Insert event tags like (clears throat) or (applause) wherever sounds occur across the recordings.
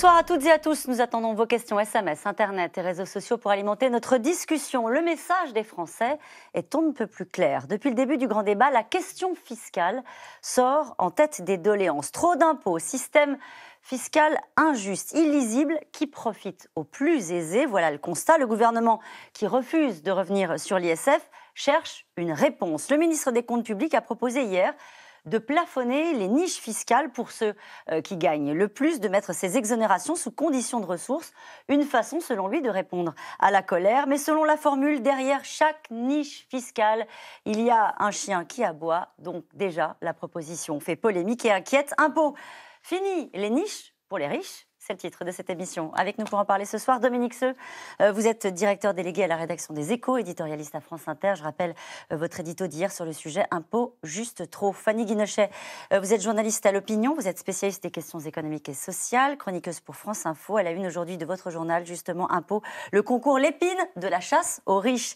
Bonsoir à toutes et à tous. Nous attendons vos questions SMS, Internet et réseaux sociaux pour alimenter notre discussion. Le message des Français est on ne peut plus clair. Depuis le début du grand débat, la question fiscale sort en tête des doléances. Trop d'impôts, système fiscal injuste, illisible, qui profite aux plus aisés. Voilà le constat. Le gouvernement qui refuse de revenir sur l'ISF cherche une réponse. Le ministre des Comptes publics a proposé hier de plafonner les niches fiscales pour ceux euh, qui gagnent le plus, de mettre ces exonérations sous conditions de ressources, une façon selon lui de répondre à la colère. Mais selon la formule, derrière chaque niche fiscale, il y a un chien qui aboie. Donc déjà, la proposition fait polémique et inquiète. Impôt, fini les niches pour les riches c'est le titre de cette émission. Avec nous pour en parler ce soir, Dominique Seux, euh, vous êtes directeur délégué à la rédaction des Échos, éditorialiste à France Inter. Je rappelle euh, votre édito d'hier sur le sujet impôt juste trop. Fanny Guinochet, euh, vous êtes journaliste à l'opinion, vous êtes spécialiste des questions économiques et sociales, chroniqueuse pour France Info. Elle a une aujourd'hui de votre journal, justement, impôt. le concours L'épine de la chasse aux riches.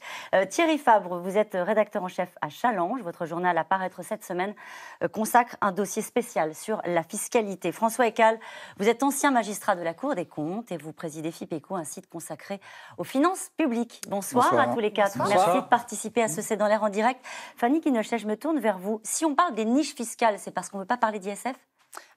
Thierry Fabre, vous êtes rédacteur en chef à Challenge. Votre journal à paraître cette semaine consacre un dossier spécial sur la fiscalité. François Ecal, vous êtes ancien magistrat magistrat de la Cour des comptes et vous présidez FIPECO, un site consacré aux finances publiques. Bonsoir, à tous les quatre. Merci de participer à ce C'est dans l'air en direct. Fanny Kinochet, je me tourne vers vous. Si on parle des niches fiscales, c'est parce qu'on ne veut pas parler d'ISF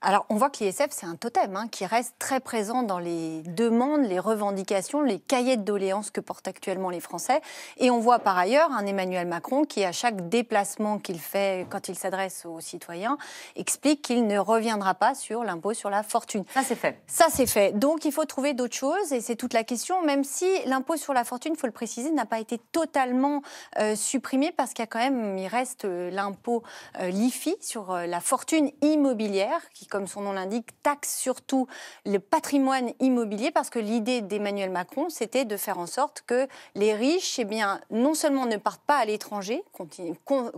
alors, on voit que l'ISF, c'est un totem hein, qui reste très présent dans les demandes, les revendications, les cahiers de doléances que portent actuellement les Français. Et on voit par ailleurs un Emmanuel Macron qui, à chaque déplacement qu'il fait quand il s'adresse aux citoyens, explique qu'il ne reviendra pas sur l'impôt sur la fortune. Ça, c'est fait. Ça, c'est fait. Donc, il faut trouver d'autres choses et c'est toute la question, même si l'impôt sur la fortune, il faut le préciser, n'a pas été totalement euh, supprimé parce qu'il y quand même, il reste euh, l'impôt euh, l'IFI sur la fortune immobilière qui comme son nom l'indique, taxe surtout le patrimoine immobilier, parce que l'idée d'Emmanuel Macron, c'était de faire en sorte que les riches, eh bien, non seulement ne partent pas à l'étranger,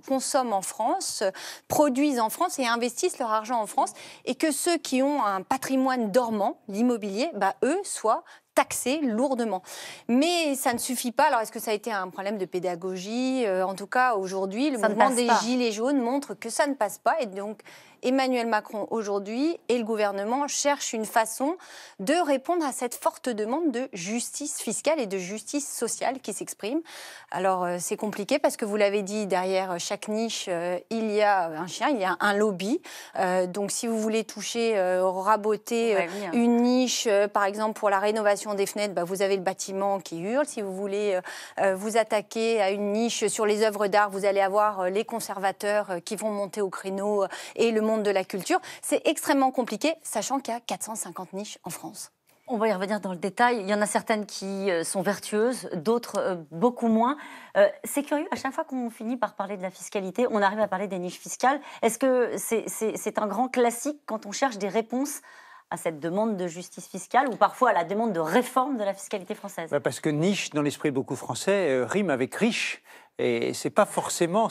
consomment en France, produisent en France et investissent leur argent en France, et que ceux qui ont un patrimoine dormant, l'immobilier, bah, eux, soient taxés lourdement. Mais ça ne suffit pas. Alors, est-ce que ça a été un problème de pédagogie euh, En tout cas, aujourd'hui, le mouvement des Gilets jaunes montre que ça ne passe pas. Et donc, Emmanuel Macron aujourd'hui et le gouvernement cherchent une façon de répondre à cette forte demande de justice fiscale et de justice sociale qui s'exprime. Alors euh, c'est compliqué parce que vous l'avez dit, derrière chaque niche, euh, il y a un chien, il y a un lobby. Euh, donc si vous voulez toucher, raboter hein. une niche, par exemple pour la rénovation des fenêtres, bah, vous avez le bâtiment qui hurle. Si vous voulez vous attaquer à une niche sur les œuvres d'art, vous allez avoir les conservateurs qui vont monter au créneau et le monde de la culture. C'est extrêmement compliqué, sachant qu'il y a 450 niches en France. On va y revenir dans le détail. Il y en a certaines qui euh, sont vertueuses, d'autres euh, beaucoup moins. Euh, c'est curieux, à chaque fois qu'on finit par parler de la fiscalité, on arrive à parler des niches fiscales. Est-ce que c'est un grand classique quand on cherche des réponses à cette demande de justice fiscale ou parfois à la demande de réforme de la fiscalité française bah, Parce que niche, dans l'esprit beaucoup français, rime avec riche. Et ce n'est pas, forcément,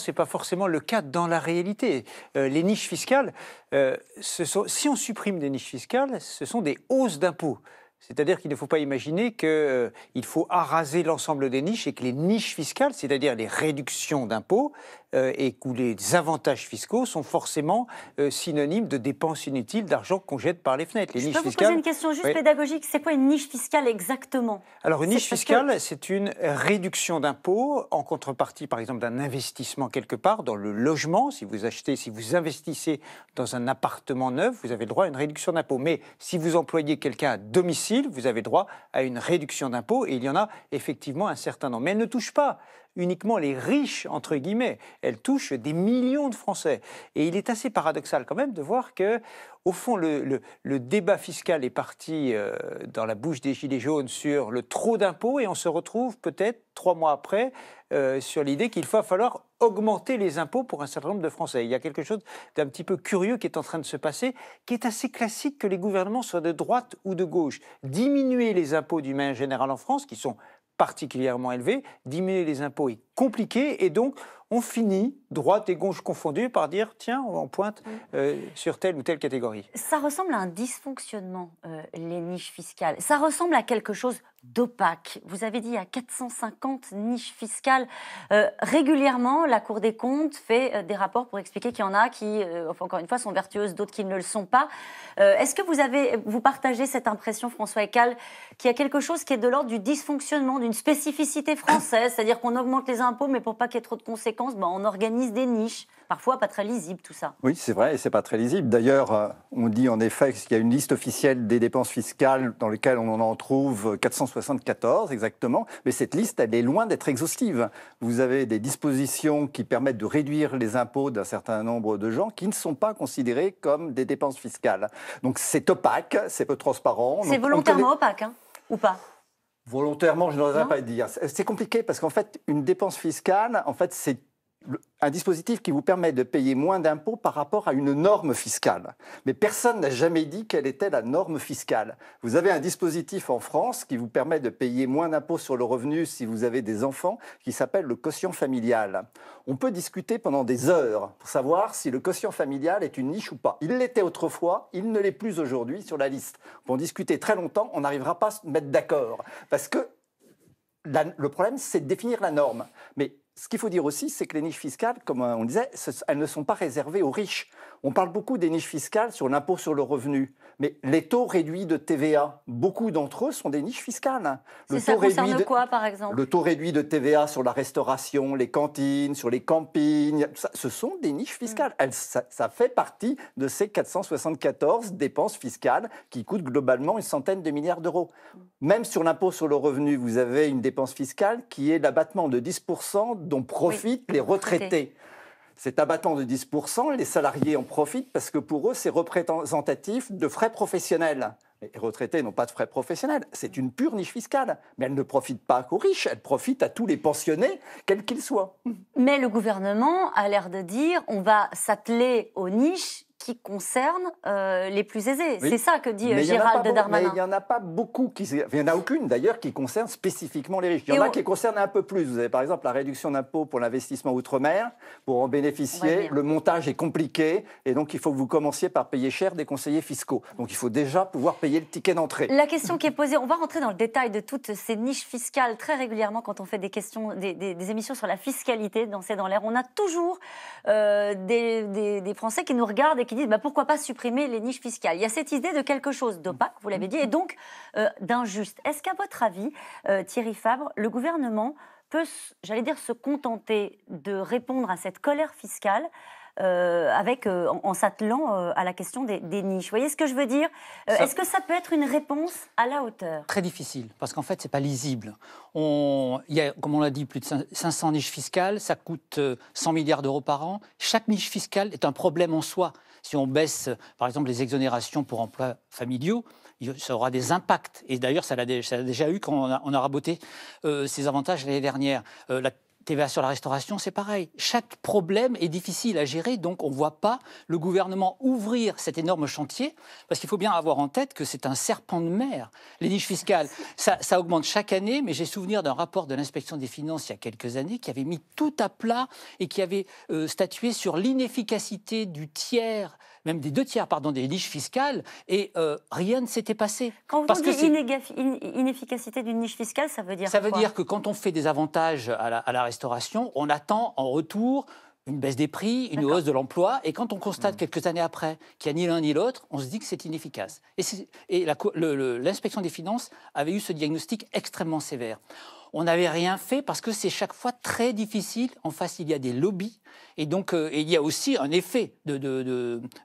le cas dans la réalité. Euh, les niches fiscales, euh, si on supprime des niches fiscales, ce sont des hausses d'impôts. C'est-à-dire qu'il ne faut pas imaginer qu'il euh, faut araser l'ensemble des niches et que les niches fiscales, c'est-à-dire les réductions d'impôts euh, et que les avantages fiscaux sont forcément euh, synonymes de dépenses inutiles, d'argent qu'on jette par les fenêtres. Les Je peux vous poser une question juste pédagogique. C'est quoi une niche fiscale exactement Alors une niche fiscale, c'est une réduction d'impôts en contrepartie, par exemple, d'un investissement quelque part dans le logement. Si vous achetez, si vous investissez dans un appartement neuf, vous avez le droit à une réduction d'impôts. Mais si vous employez quelqu'un à domicile vous avez droit à une réduction d'impôt et il y en a effectivement un certain nombre. Mais elle ne touche pas uniquement les riches, entre guillemets. Elle touche des millions de Français. Et il est assez paradoxal quand même de voir que, au fond, le, débat fiscal est parti euh, dans la bouche des Gilets jaunes sur le trop d'impôts et on se retrouve peut-être trois mois après euh, sur l'idée qu'il va falloir augmenter les impôts pour un certain nombre de Français. Il y a quelque chose d'un petit peu curieux qui est en train de se passer, qui est assez classique que les gouvernements soient de droite ou de gauche. Diminuer les impôts du main général en France, qui sont particulièrement élevé. Diminuer les impôts est compliqué et donc on finit, droite et gauche confondues, par dire tiens, on pointe euh, sur telle ou telle catégorie. Ça ressemble à un dysfonctionnement, euh, les niches fiscales. Ça ressemble à quelque chose d'opaque. Vous avez dit à 450 niches fiscales. Euh, régulièrement, la Cour des comptes fait des rapports pour expliquer qu'il y en a qui, encore une fois, sont vertueuses, d'autres qui ne le sont pas. Est-ce que vous, avez, vous partagez cette impression, François Ecal, qu'il y a quelque chose qui est de l'ordre du dysfonctionnement, d'une spécificité française, c'est-à-dire qu'on augmente les impôts, mais pour pas qu'il y ait trop de conséquences ben, on organise des niches. Parfois pas très lisible tout ça. Oui, c'est vrai, et c'est pas très lisible. D'ailleurs, euh, on dit en effet qu'il y a une liste officielle des dépenses fiscales dans laquelle on en trouve 474 exactement, mais cette liste, elle est loin d'être exhaustive. Vous avez des dispositions qui permettent de réduire les impôts d'un certain nombre de gens qui ne sont pas considérés comme des dépenses fiscales. Donc c'est opaque, c'est peu transparent. C'est volontairement opaque, hein, ou pas Volontairement, je n'aurais pas à dire. C'est compliqué parce qu'en fait, une dépense fiscale, en fait, c'est un dispositif qui vous permet de payer moins d'impôts par rapport à une norme fiscale. Mais personne n'a jamais dit quelle était la norme fiscale. Vous avez un dispositif en France qui vous permet de payer moins d'impôts sur le revenu si vous avez des enfants, qui s'appelle le quotient familial. On peut discuter pendant des heures pour savoir si le quotient familial est une niche ou pas. Il l'était autrefois, il ne l'est plus aujourd'hui sur la liste. Pour en discuter très longtemps, on n'arrivera pas à se mettre d'accord. Parce que le problème, c'est de définir la norme. Mais ce qu'il faut dire aussi, c'est que les niches fiscales, comme euh, on disait, elles ne sont pas réservées aux riches. On parle beaucoup des niches fiscales sur l'impôt sur le revenu, mais les taux réduits de TVA, beaucoup d'entre eux sont des niches fiscales. Le ça taux concerne réduit de, quoi, par exemple Le taux réduit de TVA sur la restauration, les cantines, sur les campings, ce sont des niches fiscales. Mm. ça, fait partie de ces 474 dépenses fiscales qui coûtent globalement une centaine de milliards d'euros. Mm. Même sur l'impôt sur le revenu, vous avez une dépense fiscale qui est l'abattement de 10% dont profitent les retraités cet abattement de 10%, les salariés en profitent parce que pour eux, c'est représentatif de frais professionnels. Les retraités n'ont pas de frais professionnels. C'est une pure niche fiscale. Mais elle ne profite pas qu'aux riches, elle profite à tous les pensionnés, quels qu'ils soient. Mais le gouvernement a l'air de dire on va s'atteler aux niches qui concerne euh, les plus aisés. C'est ça que dit euh, Gérald Darmanin. mais il n'y en a pas beaucoup, qui, il n'y en a aucune d'ailleurs qui concerne spécifiquement les riches. Il y en, a qui concernent un peu plus. Vous avez par exemple la réduction d'impôts pour l'investissement outre-mer. Pour en bénéficier, le montage est compliqué et donc il faut que vous commenciez par payer cher des conseillers fiscaux. Donc il faut déjà pouvoir payer le ticket d'entrée. La question qui est posée, on va rentrer dans le détail de toutes ces niches fiscales très régulièrement quand on fait des, questions, des, émissions sur la fiscalité, dans C'est dans l'air. On a toujours euh, des, des Français qui nous regardent et qui disent bah, pourquoi pas supprimer les niches fiscales. Il y a cette idée de quelque chose d'opaque, vous l'avez dit, et donc euh, d'injuste. Est-ce qu'à votre avis, euh, Thierry Fabre, le gouvernement peut, j'allais dire, se contenter de répondre à cette colère fiscale euh, avec, euh, en, s'attelant euh, à la question des, niches. Vous voyez ce que je veux dire Est-ce que ça peut être une réponse à la hauteur Très difficile, parce qu'en fait, ce n'est pas lisible. On, y a, comme on l'a dit, plus de 500 niches fiscales, ça coûte 100 milliards d'euros par an. Chaque niche fiscale est un problème en soi. Si on baisse, par exemple, les exonérations pour emplois familiaux, ça aura des impacts. Et d'ailleurs, ça l'a déjà eu quand on a, raboté ces avantages l'année dernière. La TVA sur la restauration, c'est pareil. Chaque problème est difficile à gérer, donc on ne voit pas le gouvernement ouvrir cet énorme chantier, parce qu'il faut bien avoir en tête que c'est un serpent de mer. Les niches fiscales, ça, augmente chaque année, mais j'ai souvenir d'un rapport de l'inspection des finances il y a quelques années qui avait mis tout à plat et qui avait euh, statué sur l'inefficacité du tiers même des deux tiers, pardon, des niches fiscales, et euh, rien ne s'était passé. Quand vous Parce dites inefficacité d'une niche fiscale, ça veut dire Ça veut dire que quand on fait des avantages à la, restauration, on attend en retour une baisse des prix, une hausse de l'emploi, et quand on constate mmh. quelques années après qu'il n'y a ni l'un ni l'autre, on se dit que c'est inefficace. et l'inspection des finances avait eu ce diagnostic extrêmement sévère on n'avait rien fait parce que c'est chaque fois très difficile. En face, il y a des lobbies. Et donc, euh, il y a aussi un effet de,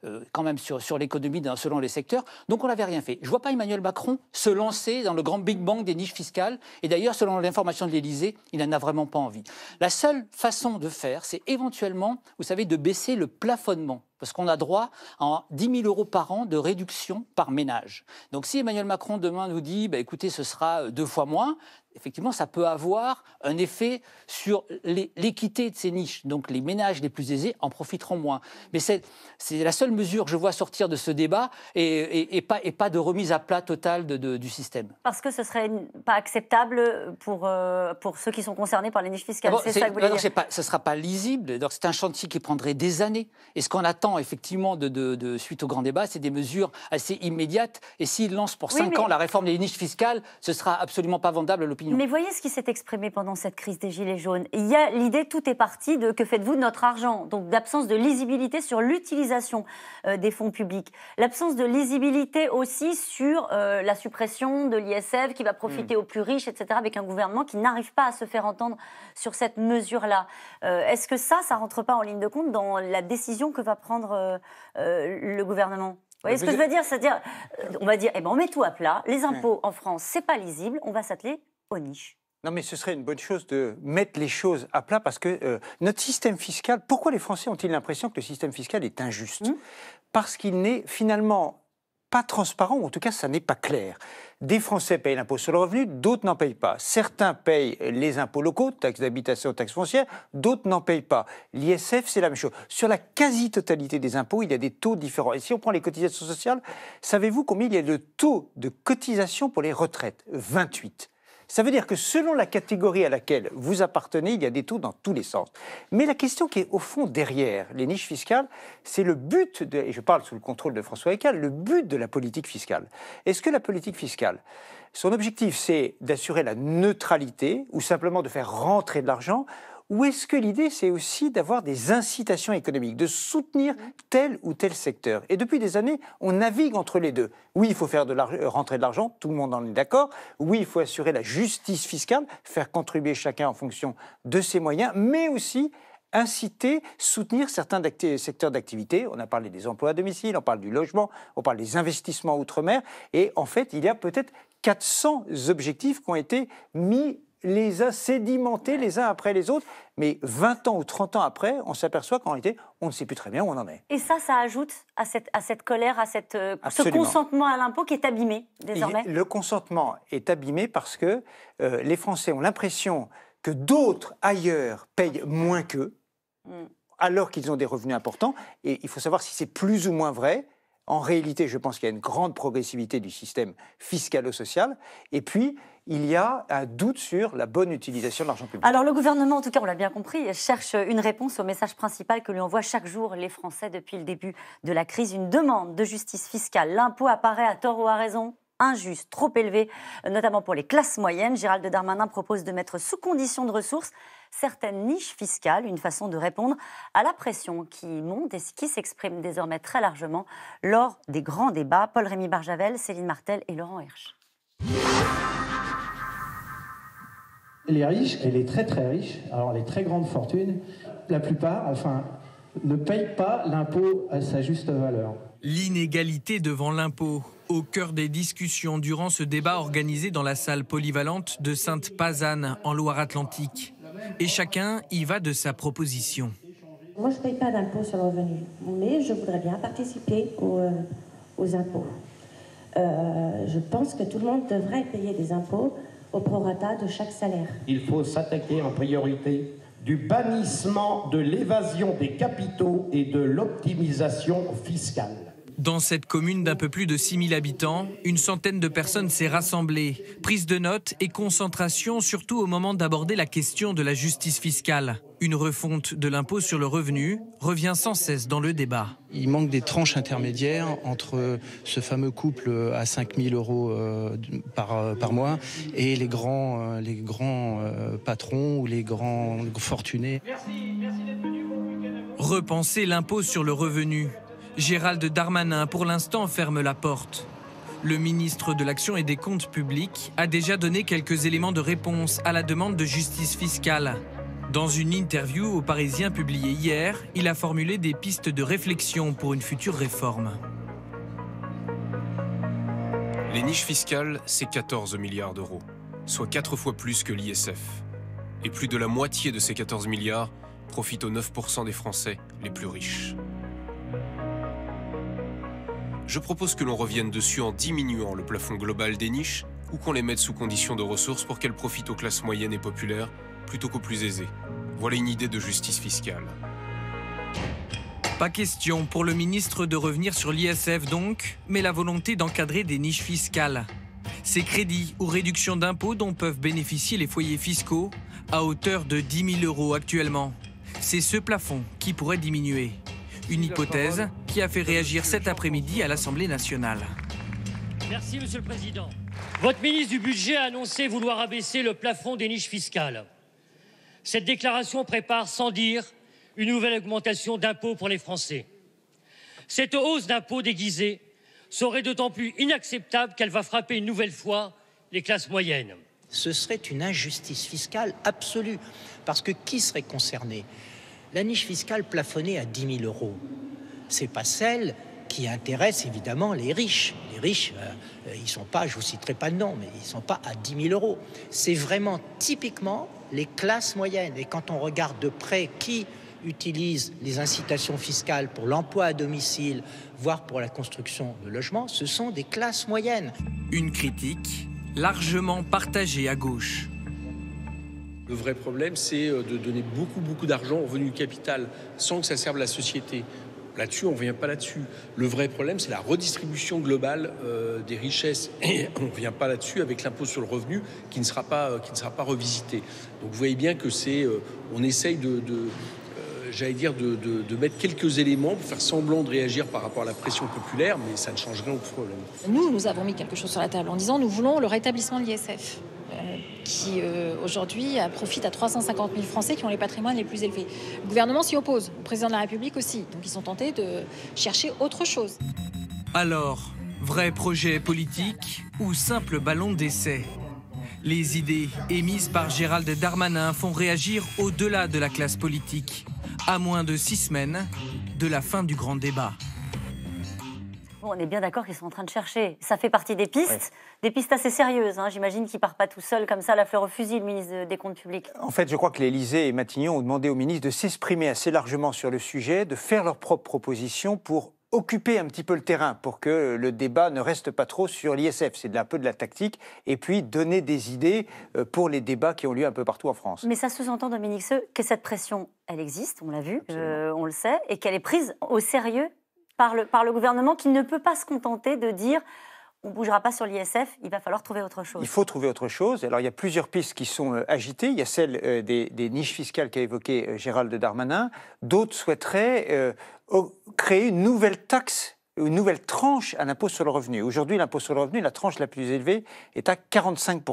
euh, quand même sur, sur l'économie selon les secteurs. Donc, on n'avait rien fait. Je ne vois pas Emmanuel Macron se lancer dans le grand Big Bang des niches fiscales. Et d'ailleurs, selon l'information de l'Élysée, il n'en a vraiment pas envie. La seule façon de faire, c'est éventuellement, vous savez, de baisser le plafonnement parce qu'on a droit à 10 000 euros par an de réduction par ménage. Donc si Emmanuel Macron demain nous dit, bah, écoutez, ce sera euh, deux fois moins, effectivement, ça peut avoir un effet sur l'équité de ces niches. Donc les ménages les plus aisés en profiteront moins. Mais c'est la seule mesure que je vois sortir de ce débat et, pas, et pas, de remise à plat totale du système. Parce que ce serait pas acceptable pour, euh, pour ceux qui sont concernés par les niches fiscales. Ah c'est ça que vous ce ne sera pas lisible. C'est un chantier qui prendrait des années. est ce qu'on a effectivement de, suite au grand débat, c'est des mesures assez immédiates. Et s'il lance pour 5 ans la réforme des niches fiscales, ce sera absolument pas vendable à l'opinion. Mais voyez ce qui s'est exprimé pendant cette crise des Gilets jaunes. Il y a l'idée, tout est parti de que faites-vous de notre argent Donc d'absence de lisibilité sur l'utilisation euh, des fonds publics. L'absence de lisibilité aussi sur euh, la suppression de l'ISF qui va profiter hmm. aux plus riches, etc., avec un gouvernement qui n'arrive pas à se faire entendre sur cette mesure-là. Euh, est-ce que ça, ça rentre pas en ligne de compte dans la décision que va prendre euh, euh, le gouvernement vous voyez ce que je veux dire C'est-à-dire, euh, on va dire, eh ben, on met tout à plat, les impôts en France, c'est pas lisible, on va s'atteler aux niches. Non, mais ce serait une bonne chose de mettre les choses à plat parce que notre système fiscal, pourquoi les Français ont-ils l'impression que le système fiscal est injuste hmm. Parce qu'il n'est finalement pas transparent, ou en tout cas ça n'est pas clair. Des Français payent l'impôt sur le revenu, d'autres n'en payent pas. Certains payent les impôts locaux, taxes d'habitation, taxes foncières, d'autres n'en payent pas. L'ISF, c'est la même chose. Sur la quasi-totalité des impôts, il y a des taux différents. Et si on prend les cotisations sociales, savez-vous combien il y a de taux de cotisation pour les retraites 28. Ça veut dire que selon la catégorie à laquelle vous appartenez, il y a des taux dans tous les sens. Mais la question qui est au fond derrière les niches fiscales, c'est le but, et je parle sous le contrôle de François Eccal, le but de la politique fiscale. Est-ce que la politique fiscale, son objectif c'est d'assurer la neutralité ou simplement de faire rentrer de l'argent ou est-ce que l'idée, c'est aussi d'avoir des incitations économiques, de soutenir tel ou tel secteur Et depuis des années, on navigue entre les deux. Oui, il faut faire de rentrer de l'argent, tout le monde en est d'accord. Oui, il faut assurer la justice fiscale, faire contribuer chacun en fonction de ses moyens, mais aussi inciter, soutenir certains secteurs d'activité. On a parlé des emplois à domicile, on parle du logement, on parle des investissements outre-mer. Et en fait, il y a peut-être 400 objectifs qui ont été mis les a sédimentés les uns après les autres, mais 20 ans ou 30 ans après, on s'aperçoit qu'en réalité, on ne sait plus très bien où on en est. Et ça, ça ajoute à cette, colère, à cette, euh, ce consentement à l'impôt qui est abîmé désormais Le consentement est abîmé parce que euh, les Français ont l'impression que d'autres ailleurs payent moins qu'eux, mm. alors qu'ils ont des revenus importants. Et il faut savoir si c'est plus ou moins vrai. En réalité, je pense qu'il y a une grande progressivité du système fiscal ou social Et puis, il y a un doute sur la bonne utilisation de l'argent public. Alors le gouvernement, en tout cas, on l'a bien compris, cherche une réponse au message principal que lui envoient chaque jour les Français depuis le début de la crise, une demande de justice fiscale. L'impôt apparaît à tort ou à raison injuste, trop élevé, notamment pour les classes moyennes. Gérald Darmanin propose de mettre sous condition de ressources certaines niches fiscales, une façon de répondre à la pression qui monte et qui s'exprime désormais très largement lors des grands débats. Paul-Rémy Barjavel, Céline Martel et Laurent Hirsch. Les riches et les très très riches, alors les très grandes fortunes, la plupart, enfin, ne payent pas l'impôt à sa juste valeur. L'inégalité devant l'impôt, au cœur des discussions durant ce débat organisé dans la salle polyvalente de Sainte-Pazanne, en Loire-Atlantique. Et chacun y va de sa proposition. Moi, je ne paye pas d'impôt sur le revenu, mais je voudrais bien participer euh, aux, impôts. Euh, je pense que tout le monde devrait payer des impôts, au prorata de chaque salaire. Il faut s'attaquer en priorité du bannissement de l'évasion des capitaux et de l'optimisation fiscale. Dans cette commune d'un peu plus de 6000 habitants, une centaine de personnes s'est rassemblée. Prise de notes et concentration, surtout au moment d'aborder la question de la justice fiscale. Une refonte de l'impôt sur le revenu revient sans cesse dans le débat. Il manque des tranches intermédiaires entre ce fameux couple à 5000 euros euh, par, euh, par mois et les grands, euh, les grands patrons ou les grands fortunés. Repenser l'impôt sur le revenu, Gérald Darmanin, pour l'instant, ferme la porte. Le ministre de l'Action et des Comptes publics a déjà donné quelques éléments de réponse à la demande de justice fiscale. Dans une interview aux Parisiens publiée hier, il a formulé des pistes de réflexion pour une future réforme. Les niches fiscales, c'est 14 milliards d'euros, soit 4 fois plus que l'ISF. Et plus de la moitié de ces 14 milliards profitent aux 9% des Français les plus riches. Je propose que l'on revienne dessus en diminuant le plafond global des niches ou qu'on les mette sous conditions de ressources pour qu'elles profitent aux classes moyennes et populaires plutôt qu'aux plus aisés. Voilà une idée de justice fiscale. Pas question pour le ministre de revenir sur l'ISF donc, mais la volonté d'encadrer des niches fiscales. Ces crédits ou réductions d'impôts dont peuvent bénéficier les foyers fiscaux à hauteur de 10 000 euros actuellement. C'est ce plafond qui pourrait diminuer. Une hypothèse qui a fait réagir cet après-midi à l'Assemblée nationale. Merci, Monsieur le Président. Votre ministre du Budget a annoncé vouloir abaisser le plafond des niches fiscales. Cette déclaration prépare, sans dire, une nouvelle augmentation d'impôts pour les Français. Cette hausse d'impôts déguisée serait d'autant plus inacceptable qu'elle va frapper une nouvelle fois les classes moyennes. Ce serait une injustice fiscale absolue, parce que qui serait concerné la niche fiscale plafonnée à 10 000 euros, c'est pas celle qui intéresse évidemment les riches. Les riches, euh, euh, ils sont pas, je vous citerai pas de nom, mais ils sont pas à 10 000 euros. C'est vraiment typiquement les classes moyennes. Et quand on regarde de près qui utilise les incitations fiscales pour l'emploi à domicile, voire pour la construction de logements, ce sont des classes moyennes. Une critique largement partagée à gauche. Le vrai problème, c'est euh, de donner beaucoup, beaucoup d'argent au revenu du capital sans que ça serve la société. Là-dessus, on ne vient pas là-dessus. Le vrai problème, c'est la redistribution globale euh, des richesses. (coughs) on ne vient pas là-dessus avec l'impôt sur le revenu qui ne, sera pas, euh, qui ne sera pas revisité. Donc vous voyez bien que c'est. on essaye de. j'allais dire de, de, mettre quelques éléments pour faire semblant de réagir par rapport à la pression populaire, mais ça ne change rien au problème. Nous, nous avons mis quelque chose sur la table en disant nous voulons le rétablissement de l'ISF qui euh, aujourd'hui euh, profite à 350 000 Français qui ont les patrimoines les plus élevés. Le gouvernement s'y oppose, le président de la République aussi. Donc ils sont tentés de chercher autre chose. Alors, vrai projet politique ou simple ballon d'essai les idées émises par Gérald Darmanin font réagir au-delà de la classe politique, à moins de six semaines de la fin du grand débat on est bien d'accord qu'ils sont en train de chercher. Ça fait partie des pistes, des pistes assez sérieuses. Hein. J'imagine qu'il ne part pas tout seul comme ça, la fleur au fusil, le ministre des Comptes publics. En fait, je crois que l'Élysée et Matignon ont demandé au ministre de s'exprimer assez largement sur le sujet, de faire leur propre proposition pour occuper un petit peu le terrain pour que le débat ne reste pas trop sur l'ISF. C'est un peu de la tactique. Et puis donner des idées euh, pour les débats qui ont lieu un peu partout en France. Mais ça sous-entend, Dominique Seux, que cette pression, elle existe, on l'a vu, euh, on le sait, et qu'elle est prise au sérieux par le, par le gouvernement qui ne peut pas se contenter de dire on ne bougera pas sur l'ISF, il va falloir trouver autre chose. Il faut trouver autre chose. Alors il y a plusieurs pistes qui sont euh, agitées. Il y a celle euh, des, niches fiscales qu'a évoqué euh, Gérald Darmanin. D'autres souhaiteraient créer une nouvelle taxe une nouvelle tranche à l'impôt sur le revenu. Aujourd'hui, l'impôt sur le revenu, la tranche la plus élevée, est à 45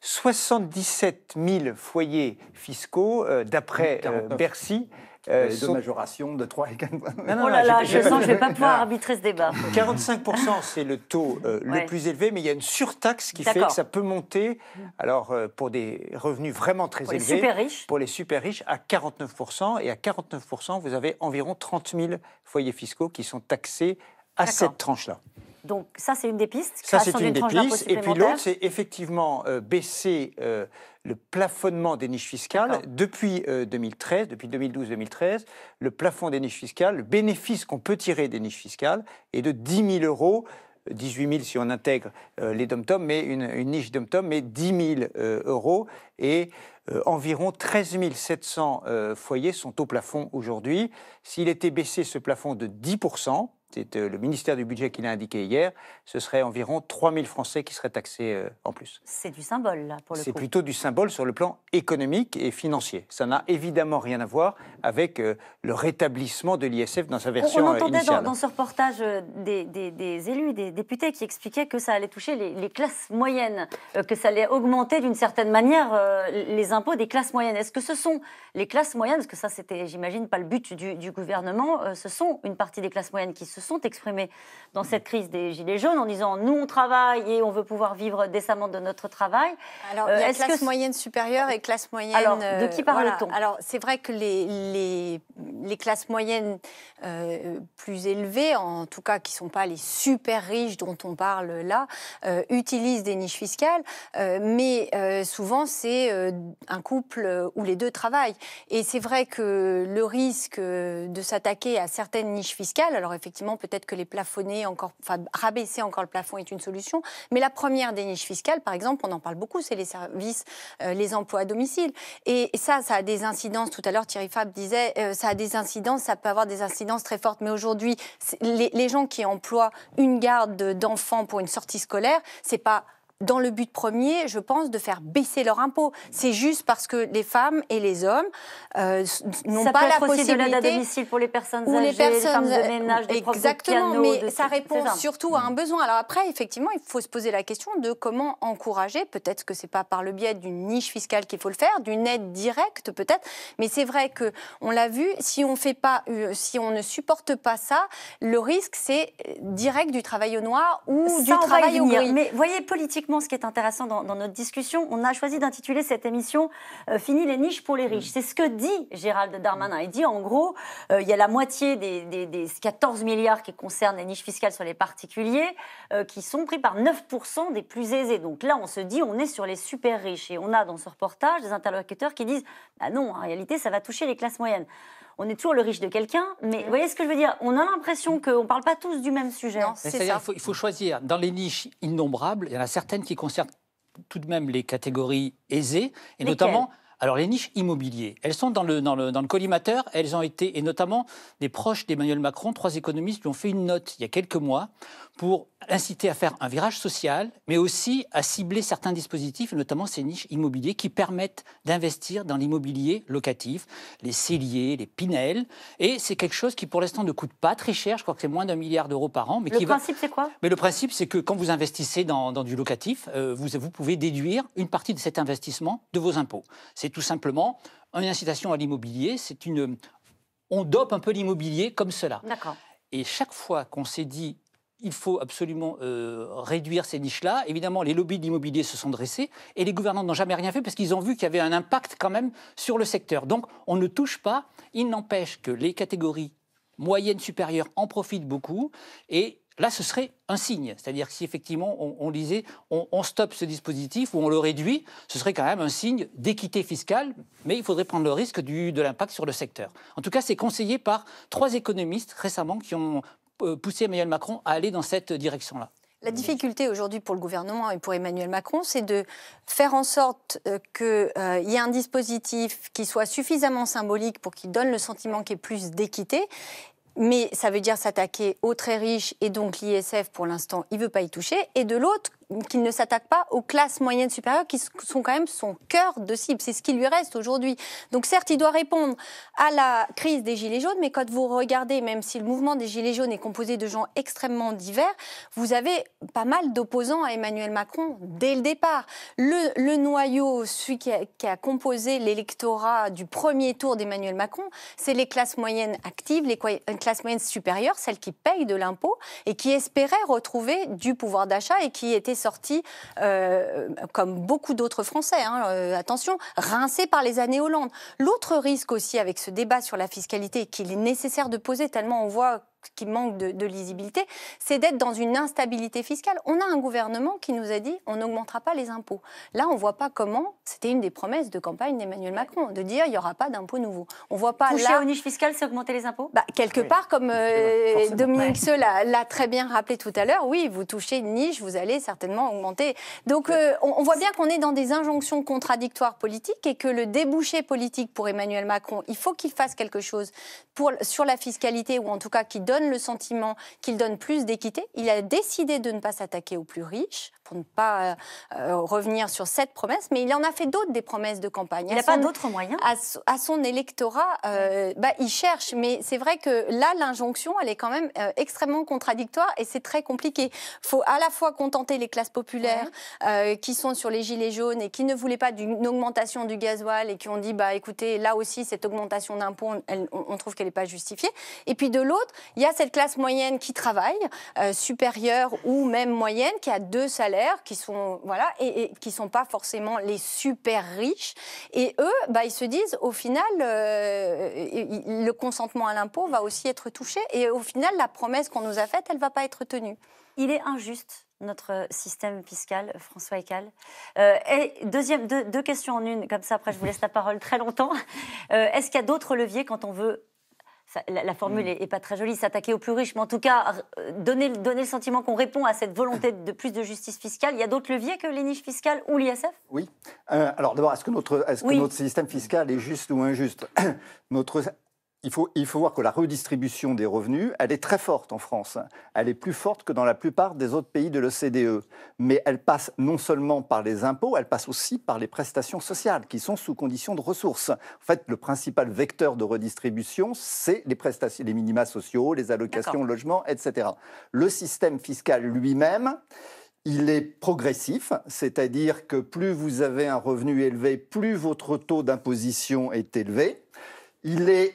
77 000 foyers fiscaux, d'après Bercy, euh, de majoration de 3 et 4 Oh là là, je sens que je ne vais pas (laughs) pouvoir arbitrer ce débat. 45%, c'est le taux euh, le plus élevé, mais il y a une surtaxe qui fait que ça peut monter, alors euh, pour des revenus vraiment très pour élevés, les super riches. pour les super riches, à 49%. Et à 49%, vous avez environ 30 000 foyers fiscaux qui sont taxés à cette tranche-là. Donc ça, c'est une des pistes. Ça, c'est une des pistes. Et puis l'autre, c'est effectivement euh, baisser euh, le plafonnement des niches fiscales. Depuis 2013, euh, depuis 2012-2013, le plafond des niches fiscales, le bénéfice qu'on peut tirer des niches fiscales est de 10 000 euros. 18 000 si on intègre les dom mais une, niche dom-tom, mais 10 000 euros. Et environ 13 700 foyers sont au plafond aujourd'hui. S'il était baissé ce plafond de 10 c'est euh, le ministère du Budget qui l'a indiqué hier, ce serait environ 3 000 Français qui seraient taxés euh, en plus. C'est du symbole, là, pour le coup. C'est plutôt du symbole sur le plan économique et financier. Ça n'a évidemment rien à voir avec euh, le rétablissement de l'ISF dans sa version initiale. On entendait Dans, ce reportage des, élus, des députés qui expliquaient que ça allait toucher les, classes moyennes, que ça allait augmenter d'une certaine manière les impôts des classes moyennes. Est-ce que ce sont les classes moyennes, parce que ça, c'était, j'imagine, pas le but du, du gouvernement, ce sont une partie des classes moyennes qui se sont exprimés dans cette mm. crise des Gilets jaunes en disant nous on travaille et on veut pouvoir vivre décemment de notre travail. Alors euh, classe moyenne supérieure et classe moyenne. Alors de euh, qui parle-t-on Alors c'est vrai que les, les, classes moyennes euh, plus élevées, en tout cas qui ne sont pas les super riches dont on parle là, utilisent des niches fiscales, mais souvent c'est un couple où les deux travaillent. Et c'est vrai que le risque de s'attaquer à certaines niches fiscales, alors effectivement peut-être que les plafonner encore, rabaisser encore le plafond est une solution. Mais la première des niches fiscales, par exemple, on en parle beaucoup, c'est les services, euh, les emplois à domicile. Et ça, ça a des incidences. Tout à l'heure, Thierry Fab disait, euh, ça a des incidences, ça peut avoir des incidences très fortes. Mais aujourd'hui, les, les, gens qui emploient une garde d'enfants pour une sortie scolaire, c'est pas dans le but premier, je pense, de faire baisser leur impôt. C'est juste parce que les femmes et les hommes euh, n'ont pas peut Aussi de l'aide à domicile pour les personnes âgées, les personnes de ménage, des exactement. mais ça répond surtout à un mm. besoin. Alors après, effectivement, il faut se poser la question de comment encourager. Peut-être que c'est pas par le biais d'une niche fiscale qu'il faut le faire, d'une aide directe peut-être. Mais c'est vrai que on l'a vu, si on fait pas, euh, si on ne supporte pas ça, le risque c'est euh, direct du travail au noir ou du travail au gris. Mais voyez politiquement ce qui est intéressant dans, notre discussion. On a choisi d'intituler cette émission euh, Fini les niches pour les riches. Mm. C'est ce que dit Gérald Darmanin. Il dit en gros, euh, il y a la moitié des, 14 milliards qui concernent les niches fiscales sur les particuliers euh, qui sont pris par 9% des plus aisés. Donc là, on se dit, on est sur les super riches. Et on a dans ce reportage des interlocuteurs qui disent, ah non, en réalité, ça va toucher les classes moyennes on est toujours le riche de quelqu'un, mais mm. vous voyez ce que je veux dire On a l'impression mm. qu'on ne parle pas tous du même sujet. c'est Il faut, faut choisir. Dans les niches innombrables, il y en a certaines qui concernent tout de même les catégories aisées, et notamment... Alors les niches immobilières, elles sont dans le, dans le, collimateur, elles ont été, et notamment des proches d'Emmanuel Macron, trois économistes lui ont fait une note il y a quelques mois pour inciter à faire un virage social, mais aussi à cibler certains dispositifs, notamment ces niches immobilières qui permettent d'investir dans l'immobilier locatif, les celliers, les pinels. Et c'est quelque chose qui, pour l'instant, ne coûte pas très cher. Je crois que c'est moins d'un milliard d'euros par an. Mais le principe, c'est quoi Mais le principe, c'est que quand vous investissez dans, du locatif, euh, vous, vous pouvez déduire une partie de cet investissement de vos impôts. C'est tout simplement une incitation à l'immobilier. C'est une... On dope un peu l'immobilier comme cela. D'accord. Et chaque fois qu'on s'est dit il faut absolument euh, réduire ces niches-là. Évidemment, les lobbies de l'immobilier se sont dressés et les gouvernants n'ont jamais rien fait parce qu'ils ont vu qu'il y avait un impact quand même sur le secteur. Donc, on ne touche pas. Il n'empêche que les catégories moyennes, supérieures en profitent beaucoup et Là, ce serait un signe. C'est-à-dire que si effectivement on, disait on, stoppe ce dispositif ou on le réduit, ce serait quand même un signe d'équité fiscale, mais il faudrait prendre le risque du, de l'impact sur le secteur. En tout cas, c'est conseillé par trois économistes récemment qui ont euh, pousser Emmanuel Macron à aller dans cette direction-là. La difficulté aujourd'hui pour le gouvernement et pour Emmanuel Macron, c'est de faire en sorte euh, qu'il euh, y ait un dispositif qui soit suffisamment symbolique pour qu'il donne le sentiment qu'il y ait plus d'équité. Mais ça veut dire s'attaquer aux très riches et donc l'ISF, pour l'instant, il ne veut pas y toucher. Et de l'autre, qu'il ne s'attaque pas aux classes moyennes supérieures qui sont quand même son cœur de cible. C'est ce qui lui reste aujourd'hui. Donc certes, il doit répondre à la crise des Gilets jaunes, mais quand vous regardez, même si le mouvement des Gilets jaunes est composé de gens extrêmement divers, vous avez pas mal d'opposants à Emmanuel Macron dès le départ. Le, noyau, celui qui qui a composé l'électorat du premier tour d'Emmanuel Macron, c'est les classes moyennes actives, les classes moyennes supérieures, celles qui payent de l'impôt et qui espéraient retrouver du pouvoir d'achat et qui étaient sorti, euh, comme beaucoup d'autres Français, hein, euh, attention, rincé par les années Hollande. L'autre risque aussi avec ce débat sur la fiscalité qu'il est nécessaire de poser, tellement on voit qui manque de, lisibilité, c'est d'être dans une instabilité fiscale. On a un gouvernement qui nous a dit on n'augmentera pas les impôts. Là, on ne voit pas comment. C'était une des promesses de campagne d'Emmanuel Macron, de dire il n'y aura pas d'impôts nouveaux. On voit pas Toucher aux niches fiscales, c'est augmenter les impôts bah, Quelque part, comme euh, Dominique Seul l'a très bien rappelé tout à l'heure, oui, vous touchez une niche, vous allez certainement augmenter. Donc, euh, on, voit bien qu'on est dans des injonctions contradictoires politiques et que le débouché politique pour Emmanuel Macron, il faut qu'il fasse quelque chose pour, sur la fiscalité ou en tout cas qu'il donne le sentiment qu'il donne plus d'équité. Il a décidé de ne pas s'attaquer aux plus riches, ne pas euh, euh, revenir sur cette promesse, mais il en a fait d'autres des promesses de campagne. Il n'a pas d'autres moyens à, son électorat, euh, bah, il cherche, mais c'est vrai que là, l'injonction, elle est quand même extrêmement contradictoire et c'est très compliqué. Il faut à la fois contenter les classes populaires qui sont sur les gilets jaunes et qui ne voulaient pas d'une augmentation du gasoil et qui ont dit, bah, écoutez, là aussi, cette augmentation d'impôts, on trouve qu'elle n'est pas justifiée. Et puis de l'autre, il y a cette classe moyenne qui travaille, supérieure ou même moyenne, qui a deux salaires qui sont voilà et, qui sont pas forcément les super riches. Et eux, bah, ils se disent au final, euh, le consentement à l'impôt va aussi être touché. Et au final, la promesse qu'on nous a faite, elle va pas être tenue. Il est injuste notre système fiscal, François Ecal. Euh, et deuxième, deux, questions en une, comme ça après je vous laisse la parole très longtemps. Euh, est-ce qu'il y a d'autres leviers quand on veut la, formule n'est mm. pas très jolie, s'attaquer aux plus riches, mais en tout cas, donner, donner le sentiment qu'on répond à cette volonté (coughs) de plus de justice fiscale. Il y a d'autres leviers que les niches fiscales ou l'ISF Oui. Euh, alors d'abord, est-ce que, notre, est que notre système fiscal est juste ou injuste (coughs) Notre il faut, il faut voir que la redistribution des revenus, elle est très forte en France. Elle est plus forte que dans la plupart des autres pays de l'OCDE. Mais elle passe non seulement par les impôts, elle passe aussi par les prestations sociales, qui sont sous condition de ressources. En fait, le principal vecteur de redistribution, c'est les prestations, les minima sociaux, les allocations, logement, etc. Le système fiscal lui-même, il est progressif, c'est-à-dire que plus vous avez un revenu élevé, plus votre taux d'imposition est élevé. Il est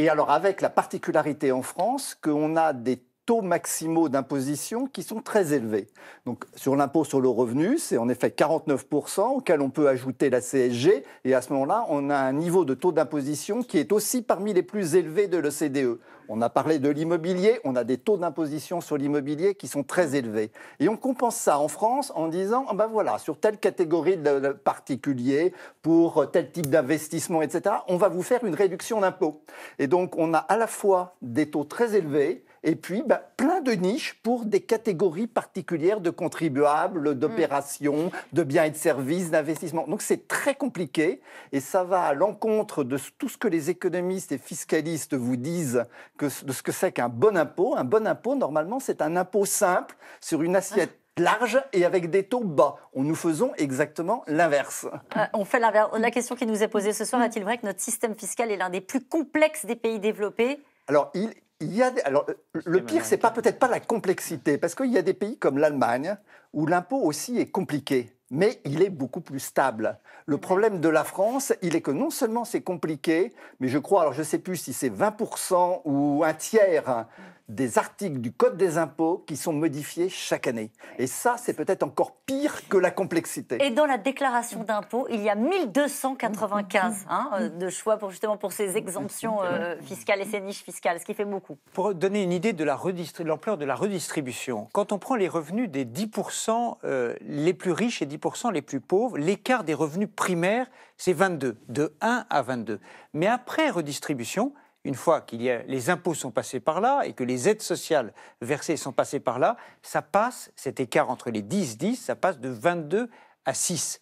et alors avec la particularité en France qu'on a des taux maximaux d'imposition qui sont très élevés. Donc sur l'impôt sur le revenu, c'est en effet 49% auquel on peut ajouter la CSG et à ce moment-là, on a un niveau de taux d'imposition qui est aussi parmi les plus élevés de l'OCDE. On a parlé de l'immobilier, on a des taux d'imposition sur l'immobilier qui sont très élevés. Et on compense ça en France en disant, ah ben voilà, sur telle catégorie de particuliers, pour tel type d'investissement, etc., on va vous faire une réduction d'impôt. Et donc on a à la fois des taux très élevés, et puis bah, plein de niches pour des catégories particulières de contribuables, d'opérations, mm. de biens et de services, d'investissements. Donc c'est très compliqué et ça va à l'encontre de tout ce que les économistes et fiscalistes vous disent que, de ce que c'est qu'un bon impôt. Un bon impôt, normalement, c'est un impôt simple sur une assiette ah. large et avec des taux bas. On nous faisons exactement l'inverse. Euh, on fait l'inverse. La question qui nous est posée ce soir, est-il vrai que notre système fiscal est l'un des plus complexes des pays développés Alors, il, il Alors, le pire, c'est pas peut-être pas la complexité, parce qu'il y a des pays comme l'Allemagne où l'impôt aussi est compliqué, mais il est beaucoup plus stable. Le problème de la France, il est que non seulement c'est compliqué, mais je crois, alors je sais plus si c'est 20% ou un tiers hein, des articles du Code des impôts qui sont modifiés chaque année. Et ça, c'est peut-être encore pire que la complexité. Et dans la déclaration d'impôts, il y a 1295 hein, euh, de choix pour justement pour ces exemptions euh, fiscales et ces niches fiscales, ce qui fait beaucoup. Pour donner une idée de l'ampleur de la redistribution, quand on prend les revenus des 10% euh, les plus riches et 10% les plus pauvres, l'écart des revenus primaires, c'est 22, de 1 à 22. Mais après redistribution, une fois que les impôts sont passés par là et que les aides sociales versées sont passées par là, ça passe, cet écart entre les 10-10, ça passe de 22 à 6,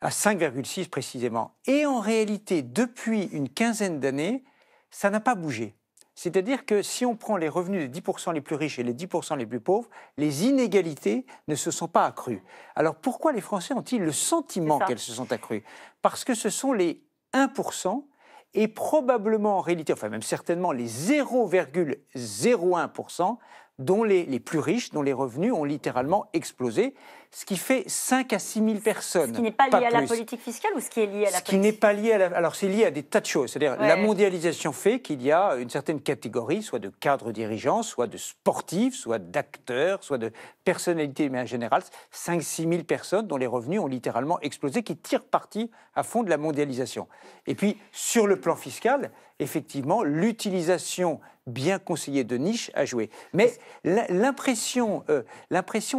à 5,6 précisément. Et en réalité, depuis une quinzaine d'années, ça n'a pas bougé. C'est-à-dire que si on prend les revenus des 10% les plus riches et les 10% les plus pauvres, les inégalités ne se sont pas accrues. Alors pourquoi les Français ont-ils le sentiment qu'elles se sont accrues Parce que ce sont les 1% et probablement en réalité, enfin même certainement les 0,01% dont les, les, plus riches, dont les revenus ont littéralement explosé ce qui fait 5 à 6 000 personnes. Ce qui n'est pas lié à la politique fiscale ou ce qui est lié à la politique Ce qui n'est pas lié à la... Alors c'est lié à des tas de choses. C'est-à-dire la mondialisation fait qu'il y a une certaine catégorie, soit de cadres dirigeants, soit de sportifs, soit d'acteurs, soit de personnalités mais en général, 5 6 000 personnes dont les revenus ont littéralement explosé, qui tirent parti à fond de la mondialisation. Et puis sur le plan fiscal, effectivement l'utilisation bien conseillée de niche a joué. Mais euh, l'impression,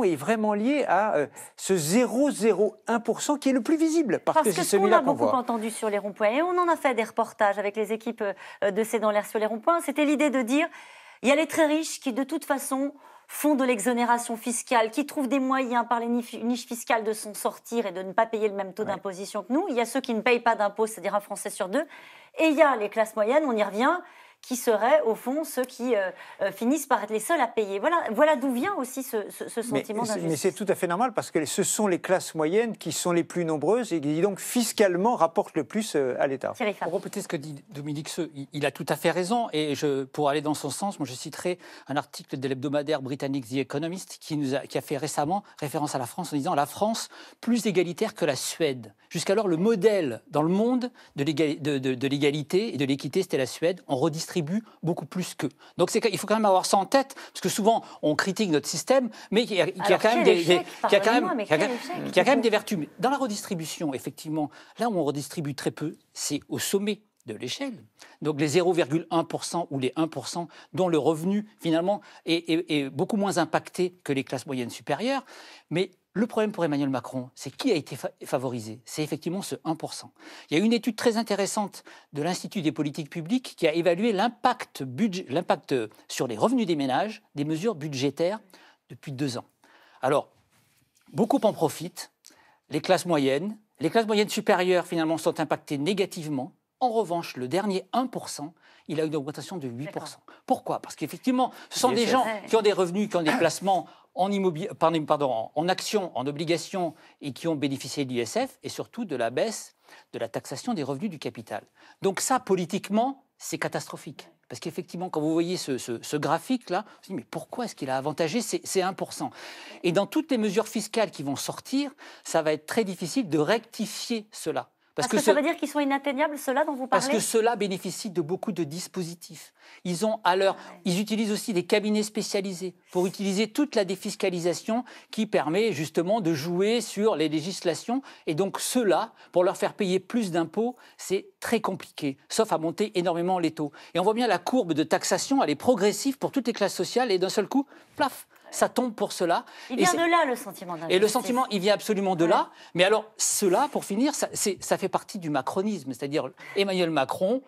est vraiment liée à euh, ce 0,01% qui est le plus visible parce, que, c'est celui qu'on a beaucoup entendu sur les ronds-points et on en a fait des reportages avec les équipes euh, de C'est dans l'air sur les ronds-points. C'était l'idée de dire il y a les très riches qui de toute façon font de l'exonération fiscale, qui trouvent des moyens par les niches fiscales de s'en sortir et de ne pas payer le même taux d'imposition que nous. Il y a ceux qui ne payent pas d'impôts, c'est-à-dire un Français sur deux. Et il y a les classes moyennes, on y revient, qui seraient au fond ceux qui euh, euh, finissent par être les seuls à payer. Voilà, voilà d'où vient aussi ce, sentiment d'injustice. Mais c'est tout à fait normal parce que ce sont les classes moyennes qui sont les plus nombreuses et qui donc fiscalement rapportent le plus euh, à l'État. Pour répéter ce que dit Dominique Seux, il a tout à fait raison et je, pour aller dans son sens, moi je citerai un article de l'hebdomadaire britannique The Economist qui, nous a, qui a fait récemment référence à la France en disant la France plus égalitaire que la Suède. Jusqu'alors le modèle dans le monde de l'égalité et de l'équité c'était la Suède. On beaucoup plus qu'eux. Donc il faut quand même avoir ça en tête, parce que souvent on critique notre système, mais il y a, quand même des, quand même, quand même des vertus. dans la redistribution, effectivement, là où on redistribue très peu, c'est au sommet de l'échelle. Donc les 0,1% ou les 1% dont le revenu finalement est, est, beaucoup moins impacté que les classes moyennes supérieures. Mais le problème pour Emmanuel Macron, c'est qui a été favorisé C'est effectivement ce 1%. Il y a une étude très intéressante de l'Institut des politiques publiques qui a évalué l'impact euh, sur les revenus des ménages des mesures budgétaires depuis deux ans. Alors, beaucoup en profitent, les classes moyennes, les classes moyennes supérieures finalement sont impactées négativement. En revanche, le dernier 1%, il a eu une augmentation de 8%. Pourquoi Parce qu'effectivement, ce sont des gens qui ont des revenus, qui ont des placements en, en actions, en obligations et qui ont bénéficié de l'ISF et surtout de la baisse de la taxation des revenus du capital. Donc ça, politiquement, c'est catastrophique. Parce qu'effectivement, quand vous voyez ce, graphique-là, vous vous dites, mais pourquoi est-ce qu'il a avantagé ces 1% Et dans toutes les mesures fiscales qui vont sortir, ça va être très difficile de rectifier cela. Parce, que, ça veut dire qu'ils sont inatteignables, ceux-là dont vous parlez Parce que ceux-là bénéficient de beaucoup de dispositifs. Ils, ont à ah ils utilisent aussi des cabinets spécialisés pour utiliser toute la défiscalisation qui permet justement de jouer sur les législations. Et donc ceux-là, pour leur faire payer plus d'impôts, c'est très compliqué, sauf à monter énormément les taux. Et on voit bien la courbe de taxation, elle est progressive pour toutes les classes sociales et d'un seul coup, plaf, ça tombe pour cela. Il vient de là le sentiment d'injustice. Et le sentiment, il vient absolument de là. Mais alors, cela, pour finir, ça, fait partie du macronisme. C'est-à-dire, Emmanuel Macron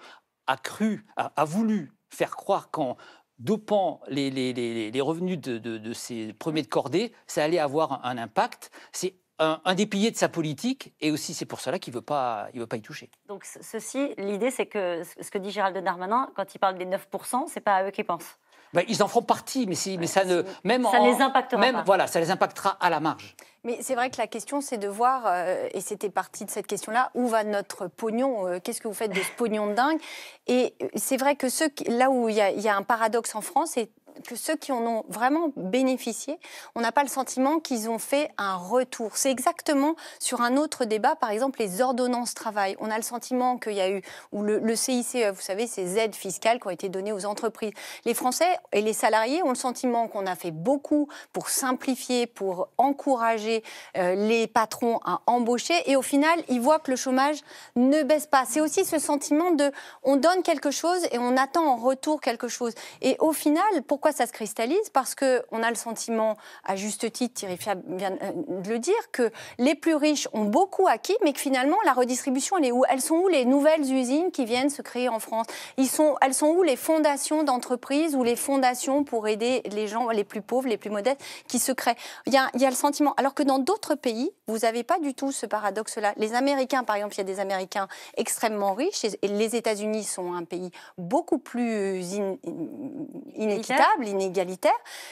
a cru, a, voulu faire croire qu'en dopant les, les, les, revenus de, de, premiers de cordée, ça allait avoir un, impact. C'est un, des piliers de sa politique, et aussi c'est pour cela qu'il ne veut, pas, il veut pas y toucher. Donc ceci, l'idée c'est que ce que dit Gérald Darmanin, quand il parle des 9%, c'est pas à eux qu'il pensent ben, ils en feront partie, mais, si, mais ça ne. Même ça en, les impactera. pas. Voilà, ça les impactera à la marge. Mais c'est vrai que la question, c'est de voir, euh, et c'était partie de cette question-là, où va notre pognon euh, Qu'est-ce que vous faites de ce pognon de dingue Et euh, c'est vrai que ceux là où il y, y, a un paradoxe en France, et que ceux qui en ont vraiment bénéficié, on n'a pas le sentiment qu'ils ont fait un retour. C'est exactement sur un autre débat, par exemple les ordonnances travail. On a le sentiment qu'il y a eu, ou le, CICE, e, vous savez, ces aides fiscales qui ont été données aux entreprises. Les Français et les salariés ont le sentiment qu'on a fait beaucoup pour simplifier, pour encourager euh, les patrons à embaucher. Et au final, ils voient que le chômage ne baisse pas. C'est aussi ce sentiment de on donne quelque chose et on attend en retour quelque chose. Et au final, pourquoi ça se cristallise Parce qu'on a le sentiment, à juste titre, Thierry vient euh, de le dire, que les plus riches ont beaucoup acquis, mais que finalement, la redistribution, elle est où Elles sont où les nouvelles usines qui viennent se créer en France Ils sont, Elles sont où les fondations d'entreprises ou les fondations pour aider les gens les plus pauvres, les plus modestes, qui se créent il y, a, il le sentiment. Alors que dans d'autres pays, vous n'avez pas du tout ce paradoxe-là. Les Américains, par exemple, il y a des Américains extrêmement riches, et les États-Unis sont un pays beaucoup plus inéquitable, inégalitaire,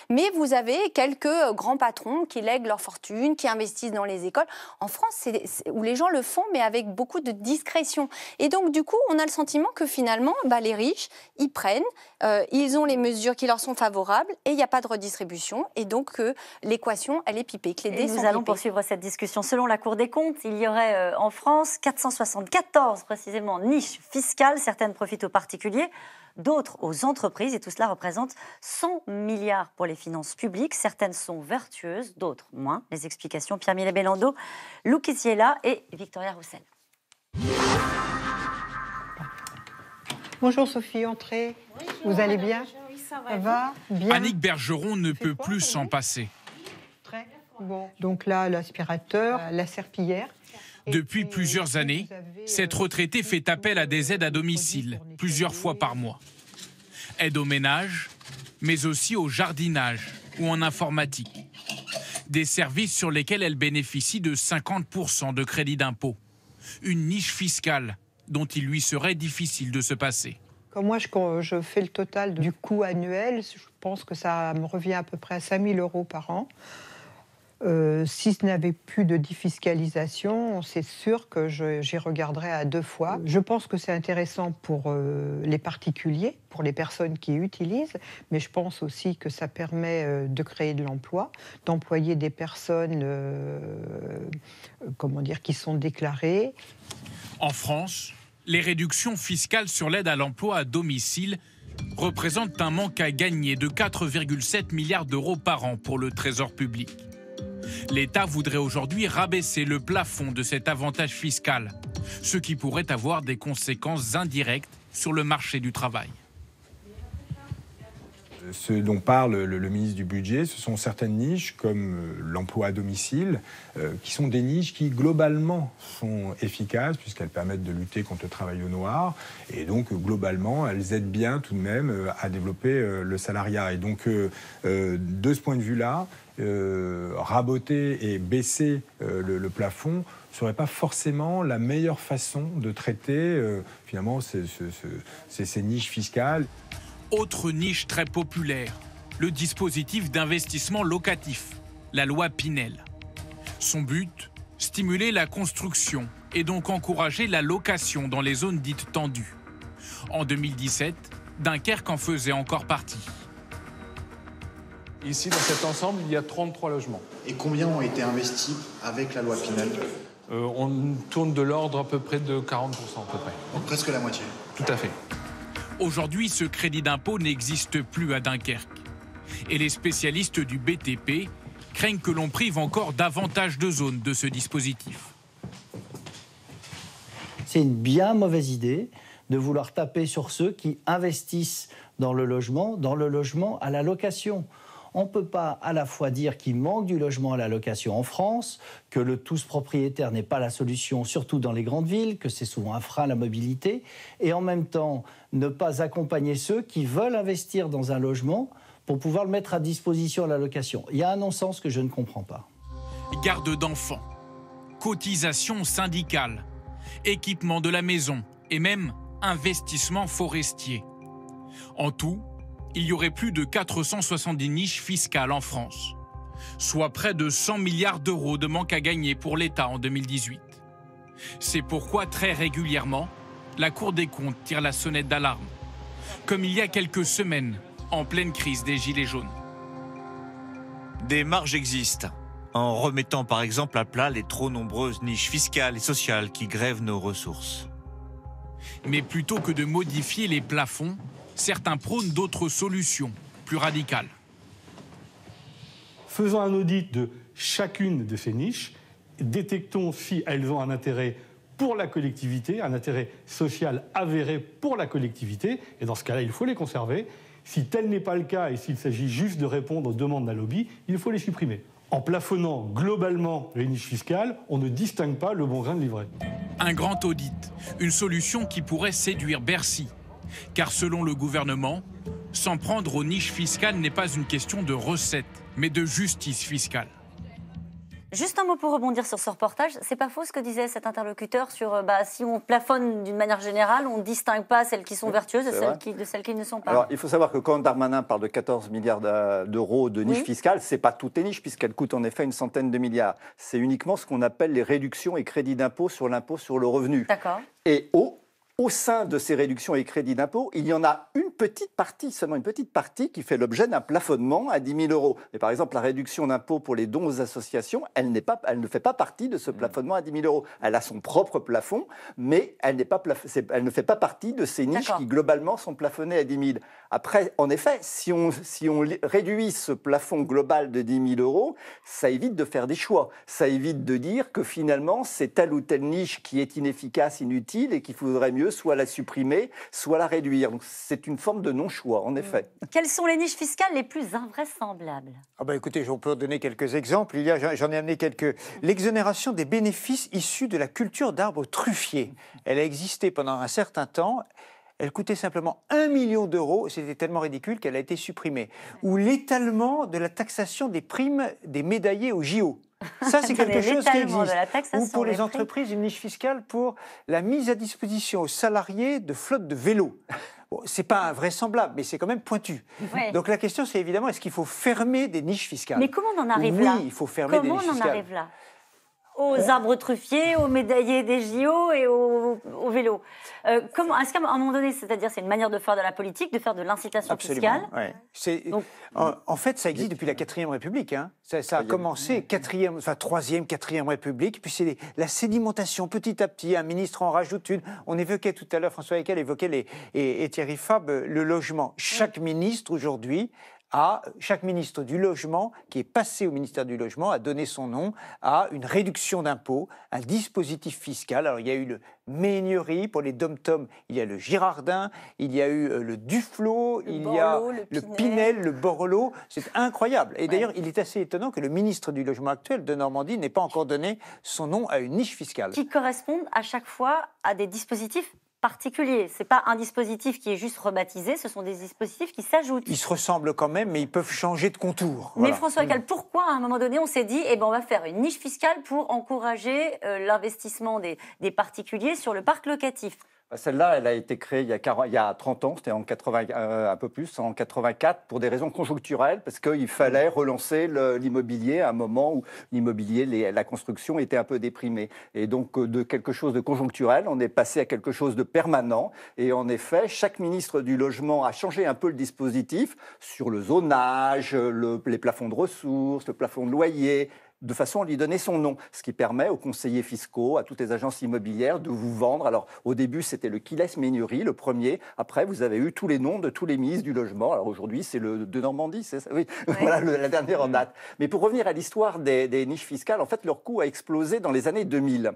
mais vous avez quelques euh, grands patrons qui lèguent leur fortune, qui investissent dans les écoles. En France, c'est où les gens le font, mais avec beaucoup de discrétion. Et donc, du coup, on a le sentiment que finalement, bah, les riches, ils prennent, euh, ils ont les mesures qui leur sont favorables, et il n'y a pas de redistribution, et donc euh, l'équation, elle est pipée, et Nous allons poursuivre cette discussion. Selon la Cour des comptes, il y aurait en France 474 précisément niches fiscales, certaines profitent aux particuliers d'autres aux entreprises. Et tout cela représente 100 milliards pour les finances publiques. Certaines sont vertueuses, d'autres moins. Les explications Pierre-Millet Bellando, Lou et Victoria Roussel. Bonjour Sophie, entrez. Vous allez bien oui, ça, va. Annick Bergeron ne peut plus s'en passer. Donc là, l'aspirateur, euh, la serpillière. Depuis plusieurs années, euh, cette retraitée fait appel à des aides à domicile, plusieurs fois par mois. Aide au ménage, mais aussi au jardinage ou en informatique. Des services sur lesquels elle bénéficie de 50% de crédit d'impôt. Une niche fiscale dont il lui serait difficile de se passer. Comme moi, je, fais le total du coût annuel, je pense que ça me revient à peu près à 5000 euros par an. Euh, si ce n'avait plus de défiscalisation, c'est sûr que j'y regarderais à deux fois. Je pense que c'est intéressant pour euh, les particuliers, pour les personnes qui utilisent, mais je pense aussi que ça permet euh, de créer de l'emploi, d'employer des personnes comment dire, qui sont déclarées. En France, les réductions fiscales sur l'aide à l'emploi à domicile représentent un manque à gagner de 4,7 milliards d'euros par an pour le Trésor public. L'État voudrait aujourd'hui rabaisser le plafond de cet avantage fiscal, ce qui pourrait avoir des conséquences indirectes sur le marché du travail. Ce dont parle le, ministre du Budget, ce sont certaines niches comme euh, l'emploi à domicile, euh, qui sont des niches qui globalement sont efficaces puisqu'elles permettent de lutter contre le travail au noir. Et donc globalement, elles aident bien tout de même euh, à développer le salariat. Et donc de ce point de vue-là, euh, raboter et baisser euh, le, plafond plafond serait pas forcément la meilleure façon de traiter euh, finalement ces, ces niches fiscales. Autre niche très populaire, le dispositif d'investissement locatif, la loi Pinel. Son but, stimuler la construction et donc encourager la location dans les zones dites tendues. En 2017, Dunkerque en faisait encore partie. Ici, dans cet ensemble, il y a 33 logements. Et combien ont été investis avec la loi Pinel euh, On tourne de l'ordre à peu près de 40% à peu près. presque la moitié. Tout à fait. Aujourd'hui, ce crédit d'impôt n'existe plus à Dunkerque. Et les spécialistes du BTP craignent que l'on prive encore davantage de zones de ce dispositif. C'est une bien mauvaise idée de vouloir taper sur ceux qui investissent dans le logement, dans le logement à la location. On ne peut pas à la fois dire qu'il manque du logement à la location en France, que le tous propriétaire n'est pas la solution, surtout dans les grandes villes, que c'est souvent un frein à la mobilité, et en même temps ne pas accompagner ceux qui veulent investir dans un logement pour pouvoir le mettre à disposition à la location. Il y a un non-sens que je ne comprends pas. Garde d'enfants, cotisation syndicale, équipement de la maison et même investissement forestier. En tout, il y aurait plus de 470 niches fiscales en France, soit près de 100 milliards d'euros de manque à gagner pour l'État en 2018. C'est pourquoi très régulièrement, la Cour des comptes tire la sonnette d'alarme, comme il y a quelques semaines, en pleine crise des Gilets jaunes. Des marges existent, en remettant par exemple à plat les trop nombreuses niches fiscales et sociales qui grèvent nos ressources. Mais plutôt que de modifier les plafonds, certains prônent d'autres solutions plus radicales. Faisons un audit de chacune de ces niches, détectons si elles ont un intérêt pour la collectivité, un intérêt social avéré pour la collectivité, et dans ce cas-là, il faut les conserver. Si tel n'est pas le cas et s'il s'agit juste de répondre aux demandes d'un lobby, il faut les supprimer. En plafonnant globalement les niches fiscales, on ne distingue pas le bon grain de livret. Un grand audit, une solution qui pourrait séduire Bercy, car selon le gouvernement, s'en prendre aux niches fiscales n'est pas une question de recettes, mais de justice fiscale. Juste un mot pour rebondir sur ce reportage. C'est pas faux ce que disait cet interlocuteur sur euh, bah, si on plafonne d'une manière générale, on ne distingue pas celles qui sont vertueuses de celles qui, de celles ne sont pas. il faut savoir que quand Darmanin parle de 14 milliards d'euros de niches fiscales, fiscales, n'est pas toutes les niches puisqu'elles coûtent en effet une centaine de milliards. C'est uniquement ce qu'on appelle les réductions et crédits d'impôt sur l'impôt sur le revenu. D'accord. Et au au sein de ces réductions et crédits d'impôt, il y en a une petite partie, seulement une petite partie, qui fait l'objet d'un plafonnement à 10 000 euros. Mais par exemple, la réduction d'impôt pour les dons aux associations, elle, pas, elle ne fait pas partie de ce mmh. plafonnement à 10 000 euros. Elle a son propre plafond, mais elle, pas elle ne fait pas partie de ces niches qui, globalement, sont plafonnées à 10 000. Après, en effet, si on, si on réduit ce plafond global de 10 000 euros, ça évite de faire des choix. Ça évite de dire que finalement, c'est telle ou telle niche qui est inefficace, inutile et qu'il faudrait mieux soit la supprimer, soit la réduire. c'est une forme de non-choix, en mm. effet. Quelles sont les niches fiscales les plus invraisemblables ah ben Écoutez, on peut donner quelques exemples. Il y j'en ai amené quelques. L'exonération des bénéfices issus de la culture d'arbres truffiers. Elle a existé pendant un certain temps. Elle coûtait simplement 1 million d'euros, c'était tellement ridicule qu'elle a été supprimée. Ou l'étalement de la taxation des primes des médaillés au JO. Ça, c'est quelque chose qui existe. Ou pour les entreprises, une niche fiscale pour la mise à disposition aux salariés de flottes de vélos. Ce c'est pas invraisemblable, mais c'est quand même pointu. Donc la question, c'est évidemment, est-ce qu'il faut fermer des niches fiscales Mais comment on en arrive là il faut fermer des niches fiscales. Comment on en arrive là aux arbres truffiers, aux médaillés des JO et au, vélos. Euh, comment, est-ce qu'à un moment donné, c'est-à-dire c'est une manière de faire de la politique, de faire de l'incitation fiscale ouais. c'est, en, fait, ça existe depuis la 4 République. Hein. Ça, a commencé 4e, enfin 3e, 4 République, puis c'est la sédimentation petit à petit, un ministre en rajoute une. On évoquait tout à l'heure, François Eckel évoquait les, et, et Thierry Fab, le logement. Chaque ministre aujourd'hui à chaque ministre du Logement qui est passé au ministère du Logement a donné son nom à une réduction d'impôts, un dispositif fiscal. Alors il y a eu le Meignerie pour les dom il y a le Girardin, il y a eu euh, le Duflot, il y a le Pinel, le Borloo. C'est incroyable. Et d'ailleurs, il est assez étonnant que le ministre du Logement actuel de Normandie n'ait pas encore donné son nom à une niche fiscale. Qui correspondent à chaque fois à des dispositifs particulier. Ce n'est pas un dispositif qui est juste rebaptisé, ce sont des dispositifs qui s'ajoutent. Ils se ressemblent quand même, mais ils peuvent changer de contour. Mais François Cal, mm. pourquoi à un moment donné on s'est dit eh ben, on va faire une niche fiscale pour encourager euh, l'investissement des, des particuliers sur le parc locatif bah, celle-là, elle a été créée il y a, a 30 ans, c'était en 80, euh, un peu plus, en 84, pour des raisons conjoncturelles, parce qu'il mmh. fallait relancer l'immobilier à un moment où l'immobilier, la construction était un peu déprimée. Et donc, euh, de quelque chose de conjoncturel, on est passé à quelque chose de permanent. Et en effet, chaque ministre du Logement a changé un peu le dispositif sur le zonage, les plafonds de ressources, le plafond de loyer, de façon à lui donner son nom, ce qui permet aux conseillers fiscaux, à toutes les agences immobilières de vous vendre. Alors au début, c'était le Kiles Ménurie, le premier. Après, vous avez eu tous les noms de tous les ministres du logement. Alors aujourd'hui, c'est le de Normandie, c'est ça Oui, (laughs) voilà la dernière en mm. date. Mais pour revenir à l'histoire des niches fiscales, en fait, leur coût a explosé dans les années 2000.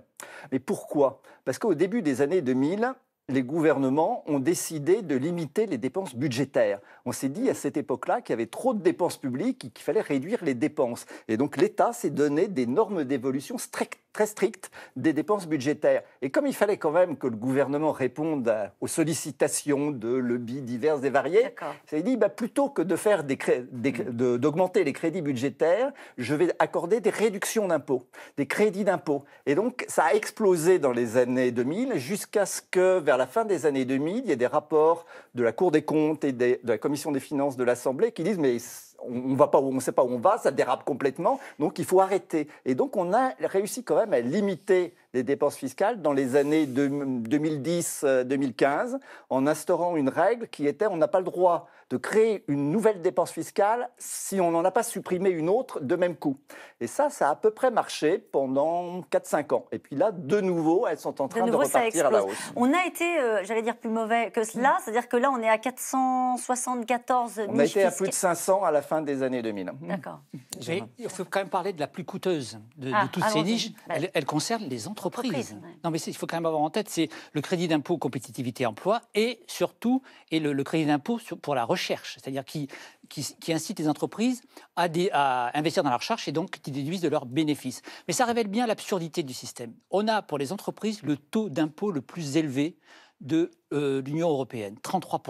Mais pourquoi Parce qu'au début des années 2000, les gouvernements ont décidé de limiter les dépenses budgétaires. On s'est dit à cette époque-là qu'il y avait trop de dépenses publiques et qu'il fallait réduire les dépenses. Et donc l'État s'est donné des normes d'évolution strictes très strictes, des dépenses budgétaires. Et comme il fallait quand même que le gouvernement réponde aux sollicitations de lobbies diverses et variées, il dit bah, plutôt que de faire d'augmenter les crédits budgétaires, je vais accorder des réductions d'impôts, des crédits d'impôts. Et donc ça a explosé dans les années 2000 jusqu'à ce que vers la fin des années 2000, il y ait des rapports de la Cour des comptes et de la Commission des finances de l'Assemblée qui disent mais on va pas, on sait pas où on va, ça dérape complètement, donc il faut arrêter. Et donc on a réussi quand même à limiter des dépenses fiscales dans les années 2010-2015 euh, en instaurant une règle qui était on n'a pas le droit de créer une nouvelle dépense fiscale si on n'en a pas supprimé une autre de même coup. Et ça, ça a à peu près marché pendant 4-5 ans. Et puis là, de nouveau, elles sont en train de, repartir à la hausse. On a été, euh, j'allais dire, plus mauvais que cela, mm. c'est-à-dire que là, on est à 474 On a été à plus de 500 à la fin des années 2000. Mm. D'accord. Il faut quand même parler de la plus coûteuse de, ah, toutes ces niches. Bah elle, elle concerne les entreprises. Non, mais il faut quand même avoir en tête, c'est le crédit d'impôt compétitivité emploi et surtout et le, crédit d'impôt pour la recherche, c'est-à-dire qui, qui, incite les entreprises à, à, investir dans la recherche et donc qui déduisent de leurs bénéfices. Mais ça révèle bien l'absurdité du système. On a pour les entreprises le taux d'impôt le plus élevé de euh, l'Union européenne, 33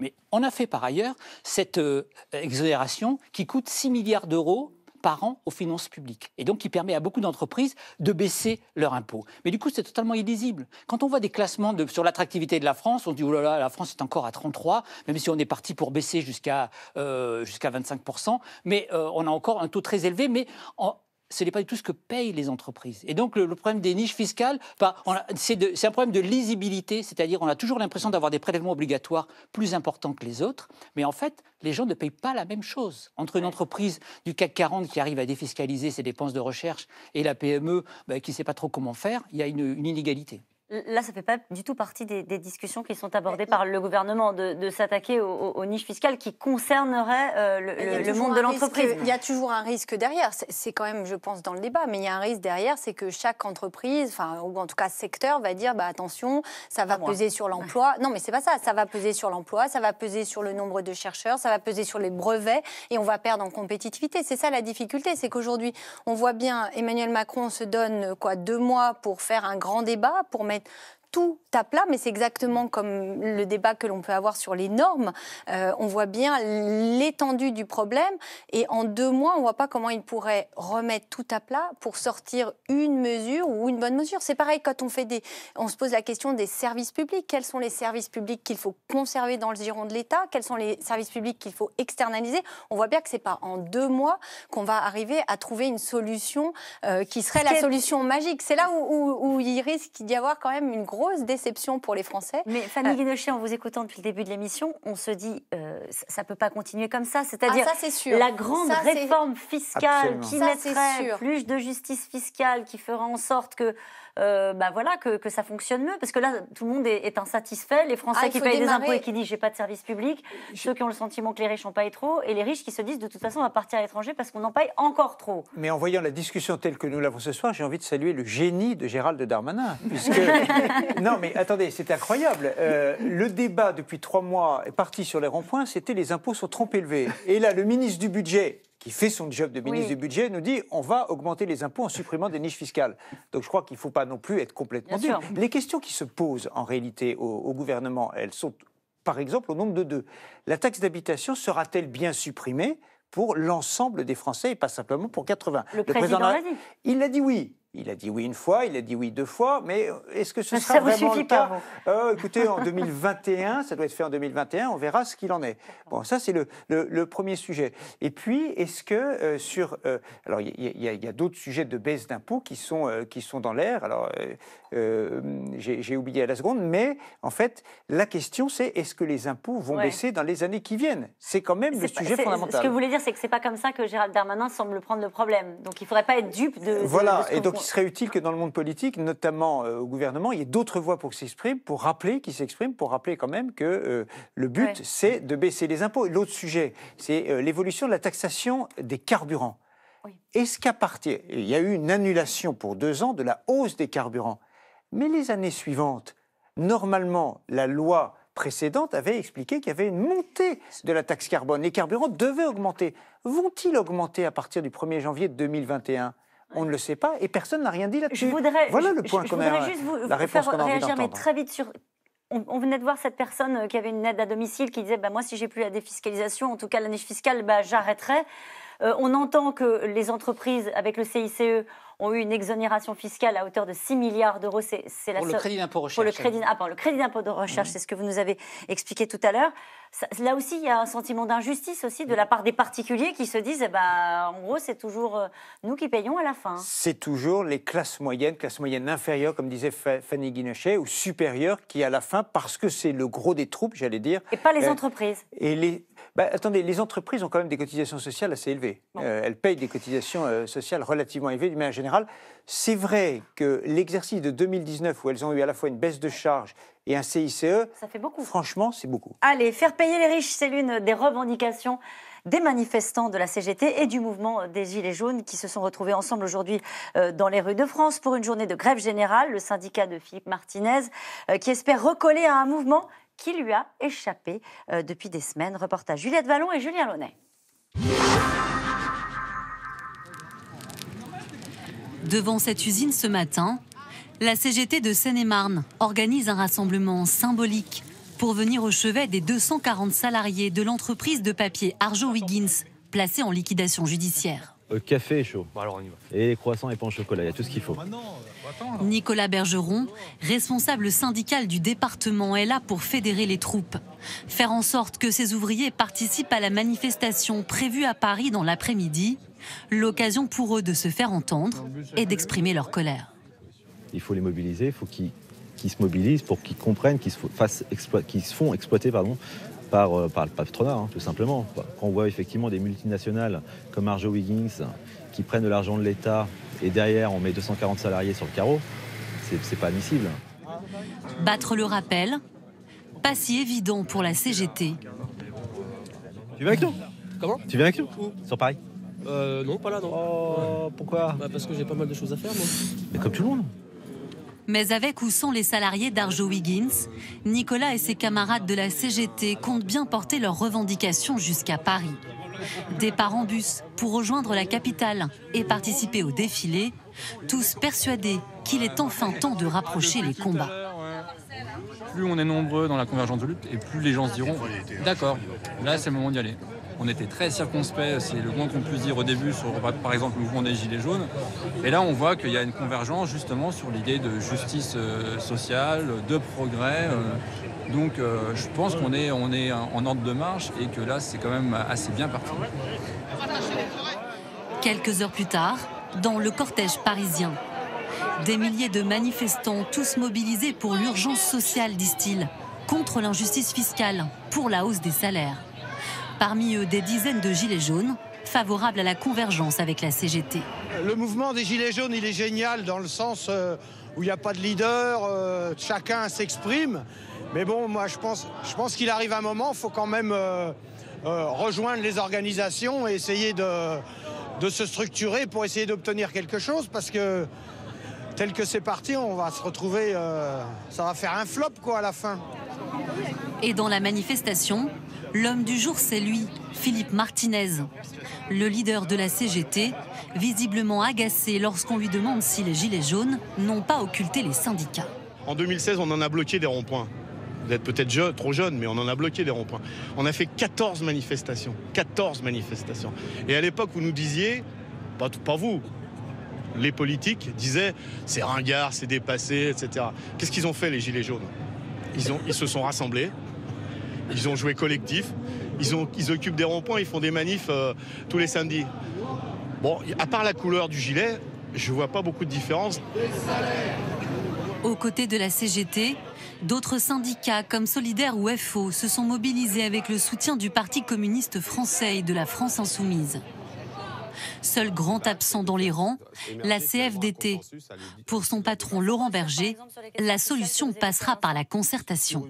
mais on a fait par ailleurs cette euh, exonération qui coûte 6 milliards d'euros par an aux finances publiques, et donc qui permet à beaucoup d'entreprises de baisser leurs impôts. Mais du coup, c'est totalement illisible. Quand on voit des classements sur l'attractivité de la France, on dit, oh là là, la France est encore à 33, même si on est parti pour baisser jusqu'à euh, 25%, mais euh, on a encore un taux très élevé, mais ce n'est pas du tout ce que payent les entreprises. Et donc le, problème des niches fiscales, c'est un problème de lisibilité, c'est-à-dire on a toujours l'impression d'avoir des prélèvements obligatoires plus importants que les autres, mais en fait les gens ne payent pas la même chose. Entre une entreprise du CAC 40 qui arrive à défiscaliser ses dépenses de recherche et la PME ben, qui ne sait pas trop comment faire, il y a une inégalité. Là, ça ne fait pas du tout partie des, discussions qui sont abordées par le gouvernement de, s'attaquer aux, niches fiscales qui concerneraient euh, le, monde de l'entreprise. Il y a toujours un risque derrière. C'est quand même, je pense, dans le débat, mais il y a un risque derrière, c'est que chaque entreprise, enfin, ou en tout cas secteur, va dire bah, attention, ça va peser sur l'emploi. Non, mais c'est pas ça. Ça va peser sur l'emploi, ça va peser sur le nombre de chercheurs, ça va peser sur les brevets et on va perdre en compétitivité. C'est ça la difficulté. C'est qu'aujourd'hui, on voit bien Emmanuel Macron se donne quoi deux mois pour faire un grand débat, pour mettre right? tout à plat, mais c'est exactement comme le débat que l'on peut avoir sur les normes. Euh, on voit bien l'étendue du problème et en deux mois, on ne voit pas comment ils pourraient remettre tout à plat pour sortir une mesure ou une bonne mesure. C'est pareil quand on fait des, on se pose la question des services publics. Quels sont les services publics qu'il faut conserver dans le giron de l'État Quels sont les services publics qu'il faut externaliser On voit bien que c'est pas en deux mois qu'on va arriver à trouver une solution euh, qui serait la solution magique. C'est là où, où il risque d'y avoir quand même une grosse grosse déception pour les Français. Mais Fanny euh, Guinochet, en vous écoutant depuis le début de l'émission, on se dit euh, ça ne peut pas continuer comme ça. C'est-à-dire ah, la grande réforme fiscale qui mettrait plus de justice fiscale, qui fera en sorte que euh, bah voilà, que, ça fonctionne mieux. Parce que là, tout le monde est, insatisfait. Les Français ah, qui payent des impôts et qui disent j'ai pas de service public, ceux qui ont le sentiment que les riches n'en payent trop, et les riches qui se disent de toute façon on va partir à l'étranger parce qu'on en paye encore trop. Mais en voyant la discussion telle que nous l'avons ce soir, j'ai envie de saluer le génie de Gérald Darmanin. Puisque... (laughs) non, mais attendez, c'est incroyable. Euh, le débat depuis trois mois est parti sur les ronds-points, c'était les impôts sont trop élevés. Et là, le ministre du Budget, qui fait son job de ministre du Budget, nous dit on va augmenter les impôts en supprimant des niches fiscales. Donc je crois qu'il ne faut pas non plus être complètement dur. Les questions qui se posent en réalité au, gouvernement, elles sont par exemple au nombre de deux. La taxe d'habitation sera-t-elle bien supprimée pour l'ensemble des Français et pas simplement pour 80. Le, président, l'a dit. Il l'a dit oui. Il a dit oui une fois, il a dit oui deux fois, mais euh, est-ce que ce sera vraiment le cas euh, Écoutez, en 2021, ça doit être fait en 2021, on verra ce qu'il en est. Bon, ça c'est le, premier sujet. Et puis, est-ce que euh, sur... alors, il y, a, d'autres sujets de baisse d'impôts qui, sont qui sont dans l'air, alors j'ai oublié à la seconde, mais en fait, la question c'est est-ce que les impôts vont baisser dans les années qui viennent C'est quand même le sujet fondamental. Ce que vous voulez dire, c'est que c'est pas comme ça que Gérald Darmanin semble prendre le problème. Donc, il faudrait pas être dupe de... Voilà, il serait utile que dans le monde politique, notamment euh, au gouvernement, il y ait d'autres voix pour s'exprimer, pour rappeler qu'ils s'expriment, pour rappeler quand même que euh, le but, c'est de baisser les impôts. L'autre sujet, c'est euh, l'évolution de la taxation des carburants. Est-ce qu'à partir, il y a eu une annulation pour deux ans de la hausse des carburants, mais les années suivantes, normalement, la loi précédente avait expliqué qu'il y avait une montée de la taxe carbone. Les carburants devaient augmenter. Vont-ils augmenter à partir du 1er janvier 2021 on ne le sait pas et personne n'a rien dit là-dessus. Je voudrais, voilà le point je voudrais juste vous, faire réagir, très vite sur. On, venait de voir cette personne euh, qui avait une aide à domicile qui disait bah, Moi, si j'ai plus la défiscalisation, en tout cas l'année fiscale, bah, j'arrêterai. Euh, on entend que les entreprises, avec le CICE, ont eu une exonération fiscale à hauteur de 6 milliards d'euros. C'est, pour, le crédit d'impôt recherche, pour le crédit ah, pardon, le crédit d'impôt de recherche, mmh. c'est ce que vous nous avez expliqué tout à l'heure. là aussi, il y a un sentiment d'injustice aussi de la part des particuliers qui se disent, eh ben, en gros, c'est toujours euh, nous qui payons à la fin. C'est toujours les classes moyennes, classes moyennes inférieures, comme disait Fanny Guinachet, ou supérieures, qui à la fin, parce que c'est le gros des troupes, j'allais dire. Et pas les euh, entreprises. Et les, bah, attendez, les entreprises ont quand même des cotisations sociales assez élevées. Euh, elles payent des cotisations euh, sociales relativement élevées mais en général, C'est vrai que l'exercice de 2019, où elles ont eu à la fois une baisse de charges et un CICE, ça fait Franchement, c'est beaucoup. Allez, faire payer les riches, c'est l'une des revendications des manifestants de la CGT et du mouvement des Gilets jaunes qui se sont retrouvés ensemble aujourd'hui euh, dans les rues de France pour une journée de grève générale. Le syndicat de Philippe Martinez qui espère recoller à un mouvement qui lui a échappé euh, depuis des semaines. Reportage Juliette Vallon et Julien Launay. Devant cette usine ce matin, la CGT de Seine-et-Marne organise un rassemblement symbolique pour venir au chevet des 240 salariés de l'entreprise de papier Arjo Wiggins, placée en liquidation judiciaire. Euh, café chaud. Et croissant et pain au chocolat, il y a tout ce qu'il faut. Euh, Nicolas Bergeron, responsable syndical du département, est là pour fédérer les troupes. Faire en sorte que ces ouvriers participent à la manifestation prévue à Paris dans l'après-midi, l'occasion pour eux de se faire entendre et d'exprimer leur colère. Il faut les mobiliser, il faut qu'ils se mobilisent, pour qu'ils comprennent, qu'ils se, se font exploiter pardon, euh, par, le patronat, hein, tout simplement. Quand on voit effectivement des multinationales comme Arjo Wiggins qui prennent de l'argent de l'État et derrière on met 240 salariés sur le carreau, c'est pas admissible. Battre le rappel, pas si évident pour la CGT. Tu viens avec nous Comment Tu viens avec nous Sur Paris euh, Non, pas là, non. Oh, pourquoi bah, Parce que j'ai pas mal de choses à faire, moi. Mais comme tout le monde. Mais avec ou sans les salariés d'Arjo Wiggins, Nicolas et ses camarades de la CGT comptent bien porter leurs revendications jusqu'à Paris. Départ en bus pour rejoindre la capitale et participer au défilé, tous persuadés qu'il est enfin temps de rapprocher les combats. Plus on est nombreux dans la convergence de lutte et plus les gens se diront d'accord, là c'est le moment d'y aller on était très circonspect, c'est le moins qu'on puisse dire au début sur par exemple le mouvement des Gilets jaunes. Et là on voit qu'il y a une convergence justement sur l'idée de justice euh, sociale, de progrès. Euh. donc euh, je pense qu'on est, on est en ordre de marche et que là c'est quand même assez bien parti. Quelques heures plus tard, dans le cortège parisien, des milliers de manifestants, tous mobilisés pour l'urgence sociale, disent-ils, contre l'injustice fiscale, pour la hausse des salaires. Parmi eux, des dizaines de gilets jaunes, favorables à la convergence avec la CGT. Le mouvement des gilets jaunes, il est génial dans le sens euh, où il n'y a pas de leader, euh, chacun s'exprime. Mais bon, moi, je pense, je pense qu'il arrive un moment, il faut quand même euh, rejoindre les organisations et essayer de, se structurer pour essayer d'obtenir quelque chose parce que tel que c'est parti, on va se retrouver, ça va faire un flop quoi à la fin. Et dans la manifestation, L'homme du jour, c'est lui, Philippe Martinez. Le leader de la CGT, visiblement agacé lorsqu'on lui demande si les Gilets jaunes n'ont pas occulté les syndicats. En 2016, on en a bloqué des ronds-points. Vous êtes peut-être trop jeune, mais on en a bloqué des ronds-points. On a fait 14 manifestations. 14 manifestations. Et à l'époque, vous nous disiez, pas, pas vous, les politiques disaient c'est ringard, c'est dépassé, etc. Qu'est-ce qu'ils ont fait les Gilets jaunes ils se sont rassemblés, ils ont joué collectif. Ils, occupent des ronds-points. Ils font des manifs euh, tous les samedis. Bon, à part la couleur du gilet, je ne vois pas beaucoup de différence. Aux côtés de la CGT, d'autres syndicats comme Solidaire ou FO se sont mobilisés avec le soutien du Parti communiste français et de la France insoumise. Seul grand absent dans les rangs, la CFDT. Pour son patron Laurent Berger, la solution passera par la concertation.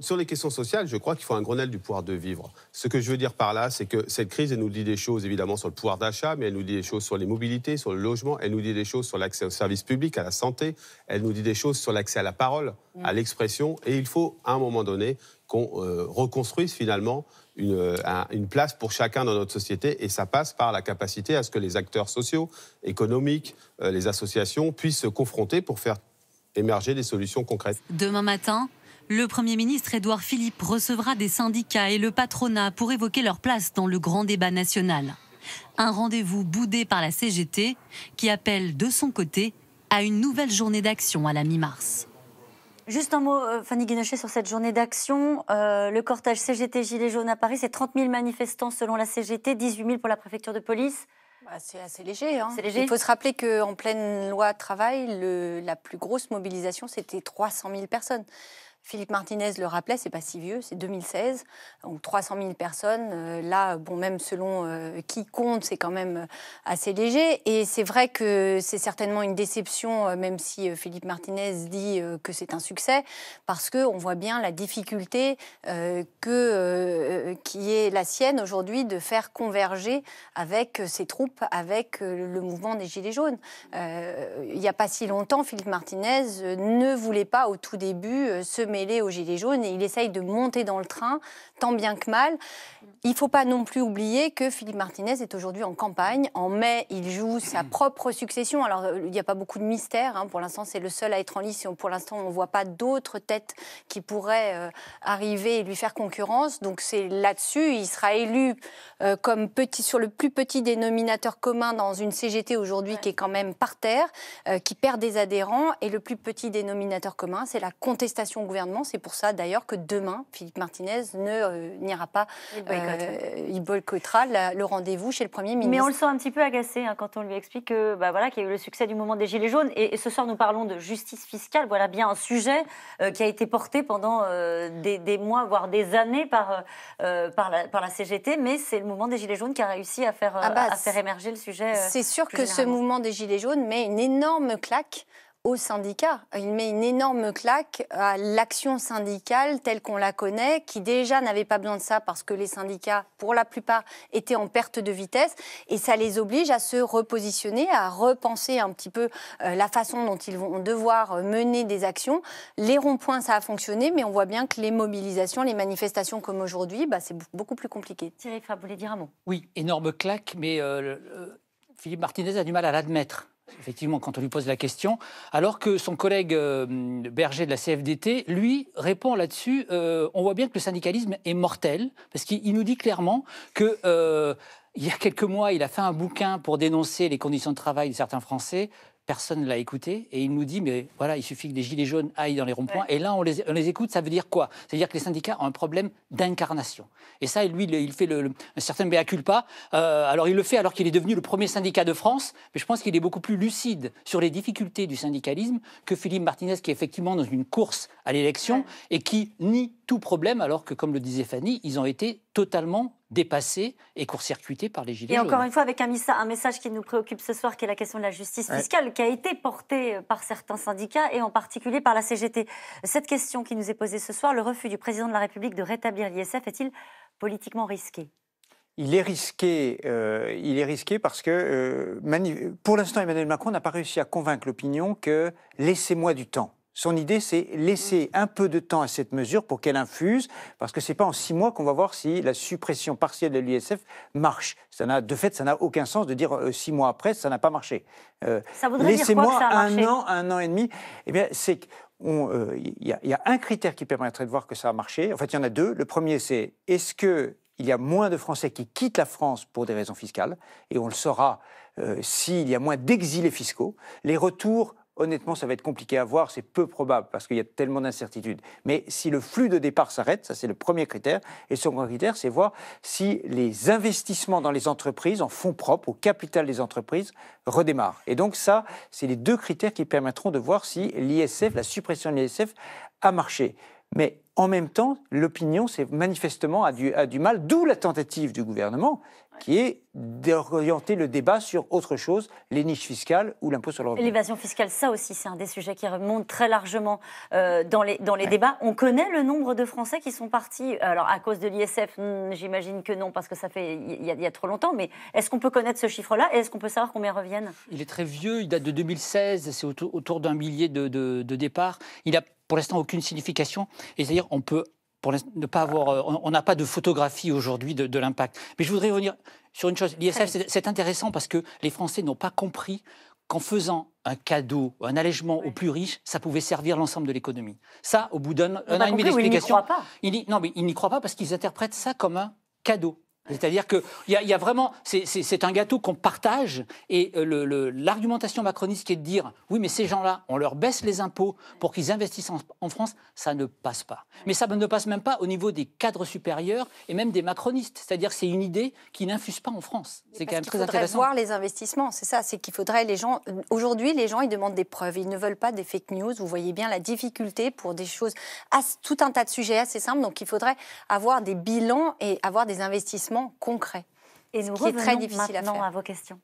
Sur les questions sociales, je crois qu'il faut un Grenelle du pouvoir de vivre. Ce que je veux dire par là, c'est que cette crise, elle nous dit des choses évidemment sur le pouvoir d'achat, mais elle nous dit des choses sur les mobilités, sur le logement, elle nous dit des choses sur l'accès aux services publics, à la santé, elle nous dit des choses sur l'accès à la parole, à mm. l'expression, et il faut à un moment donné qu'on euh, reconstruise finalement euh, une, place pour chacun dans notre société et ça passe par la capacité à ce que les acteurs sociaux, économiques, euh, les associations puissent se confronter pour faire émerger des solutions concrètes. Demain matin, le Premier ministre Édouard Philippe recevra des syndicats et le patronat pour évoquer leur place dans le grand débat national. Un rendez-vous boudé par la CGT qui appelle de son côté à une nouvelle journée d'action à la mi-mars. Juste un mot, euh, Fanny Guinochet, sur cette journée d'action. Euh, le cortège CGT Gilets jaunes à Paris, c'est 30 000 manifestants selon la CGT, 18 000 pour la préfecture de police. Bah, c'est assez hein. léger, Il faut se rappeler qu'en pleine loi travail, la plus grosse mobilisation, c'était 300 000 personnes. Philippe Martinez le rappelait, c'est pas si vieux, c'est 2016, donc 300 000 personnes. Euh, là, bon, même selon euh, qui compte, c'est quand même euh, assez léger. Et c'est vrai que c'est certainement une déception, même si Philippe Martinez dit que c'est un succès, parce qu'on voit bien la difficulté qui est la sienne aujourd'hui de faire converger avec ses troupes, avec le mouvement des Gilets jaunes. Il n'y a pas si longtemps, Philippe Martinez ne voulait pas au tout début se mêlé aux Gilets jaunes et il essaye de monter dans le train, tant bien que mal. Il ne faut pas non plus oublier que Philippe Martinez est aujourd'hui en campagne. En mai, il joue sa (clears throat) propre succession. Alors, euh, il n'y a pas beaucoup de mystère. Hein. Pour l'instant, c'est le seul à être en lice. Pour l'instant, on ne voit pas d'autres têtes qui pourraient euh, arriver et lui faire concurrence. Donc, c'est là-dessus. Il sera élu euh, comme petit, sur le plus petit dénominateur commun dans une CGT aujourd'hui qui est quand même par terre, qui perd des adhérents. Et le plus petit dénominateur commun, c'est la contestation gouvernementale c'est pour ça d'ailleurs que demain, Philippe Martinez ne euh, n'ira pas. Il euh, boycottera, le rendez-vous chez le Premier ministre. Mais on le sent un petit peu agacé hein, quand on lui explique que, bah, voilà, qu'il y a eu le succès du moment des Gilets jaunes. Et, ce soir, nous parlons de justice fiscale. Voilà bien un sujet euh, qui a été porté pendant des, mois, voire des années par, par, la, CGT. Mais c'est le mouvement des Gilets jaunes qui a réussi à faire, ah bah, à faire émerger le sujet. C'est sûr que ce mouvement des Gilets jaunes met une énorme claque au syndicats. Il met une énorme claque à l'action syndicale telle qu'on la connaît, qui déjà n'avait pas besoin de ça parce que les syndicats, pour la plupart, étaient en perte de vitesse. Et ça les oblige à se repositionner, à repenser un petit peu euh, la façon dont ils vont devoir euh, mener des actions. Les ronds-points, ça a fonctionné, mais on voit bien que les mobilisations, les manifestations comme aujourd'hui, bah, c'est beaucoup plus compliqué. Thierry Fab, vous voulez dire un mot Oui, énorme claque, mais euh, Philippe Martinez a du mal à l'admettre effectivement, quand on lui pose la question, alors que son collègue euh, Berger de la CFDT, lui, répond là-dessus, euh, on voit bien que le syndicalisme est mortel, parce qu'il nous dit clairement que... Euh, y a quelques mois, il a fait un bouquin pour dénoncer les conditions de travail de certains Français personne ne l'a écouté, et il nous dit, mais voilà, il suffit que les gilets jaunes aillent dans les ronds-points, et là, on les, écoute, ça veut dire quoi cest à dire que les syndicats ont un problème d'incarnation. Et ça, lui, il fait le, un certain mea culpa. Euh, alors, il le fait alors qu'il est devenu le premier syndicat de France, mais je pense qu'il est beaucoup plus lucide sur les difficultés du syndicalisme que Philippe Martinez, qui est effectivement dans une course à l'élection, et qui nie tout problème, alors que, comme le disait Fanny, ils ont été totalement dépassé et court circuité par les gilets jaunes. Et encore une fois, avec un, message qui nous préoccupe ce soir, qui est la question de la justice fiscale, qui a été portée euh, par certains syndicats et en particulier par la CGT. Cette question qui nous est posée ce soir, le refus du président de la République de rétablir l'ISF est-il politiquement risqué il est risqué, euh, il est risqué parce que euh, pour l'instant Emmanuel Macron n'a pas réussi à convaincre l'opinion que laissez-moi du temps. Son idée, c'est laisser un peu de temps à cette mesure pour qu'elle infuse, parce que ce n'est pas en six mois qu'on va voir si la suppression partielle de l'ISF marche. Ça n'a, de fait, ça n'a aucun sens de dire euh, six mois après, ça n'a pas marché. Euh, laissez-moi un an, un an et demi. Eh bien, c'est euh, il y, a un critère qui permettrait de voir que ça a marché. En fait, il y en a deux. Le premier, c'est est-ce que y a moins de Français qui quittent la France pour des raisons fiscales, et on le saura s'il y a moins d'exilés fiscaux. Les retours honnêtement, ça va être compliqué à voir, c'est peu probable parce qu'il y a tellement d'incertitudes. Mais si le flux de départ s'arrête, ça c'est le premier critère. Et le second critère, c'est voir si les investissements dans les entreprises, en fonds propres, au capital des entreprises, redémarrent. Et donc ça, c'est les deux critères qui permettront de voir si l'ISF, la suppression de l'ISF, a marché. Mais en même temps, l'opinion c'est manifestement a du, du mal, d'où la tentative du gouvernement qui est d'orienter le débat sur autre chose, les niches fiscales ou l'impôt sur le revenu. L'évasion fiscale, ça aussi, c'est un des sujets qui remonte très largement euh, dans les, dans les débats. On connaît le nombre de Français qui sont partis, alors à cause de l'ISF, hmm, j'imagine que non, parce que ça fait il y, a trop longtemps, mais est-ce qu'on peut connaître ce chiffre-là et est-ce qu'on peut savoir combien reviennent Il est très vieux, il date de 2016, c'est autour, d'un millier de, départs. Il a pour l'instant aucune signification. Et c'est-à-dire, on peut pour ne pas avoir, euh, on n'a pas de photographie aujourd'hui de, l'impact. Mais je voudrais revenir sur une chose. L'ISF, c'est intéressant parce que les Français n'ont pas compris qu'en faisant un cadeau, un allègement aux plus riches, ça pouvait servir l'ensemble de l'économie. Ça, au bout d'un an et demi d'explication, non, mais ils n'y croient pas parce qu'ils interprètent ça comme un cadeau. C'est-à-dire qu'il y, a vraiment, c'est un gâteau qu'on partage et euh, l'argumentation macroniste qui est de dire, oui mais ces gens-là, on leur baisse les impôts pour qu'ils investissent en, France, ça ne passe pas. Mais ça ne passe même pas au niveau des cadres supérieurs et même des macronistes. C'est-à-dire que c'est une idée qui n'infuse pas en France. C'est quand même très intéressant. voir les investissements, c'est ça, c'est qu'il faudrait les gens, aujourd'hui les gens ils demandent des preuves, ils ne veulent pas des fake news, vous voyez bien la difficulté pour des choses, tout un tas de sujets assez simples, donc il faudrait avoir des bilans et avoir des investissements concret. Et nous ce qui est très difficile à, faire. à vos questions.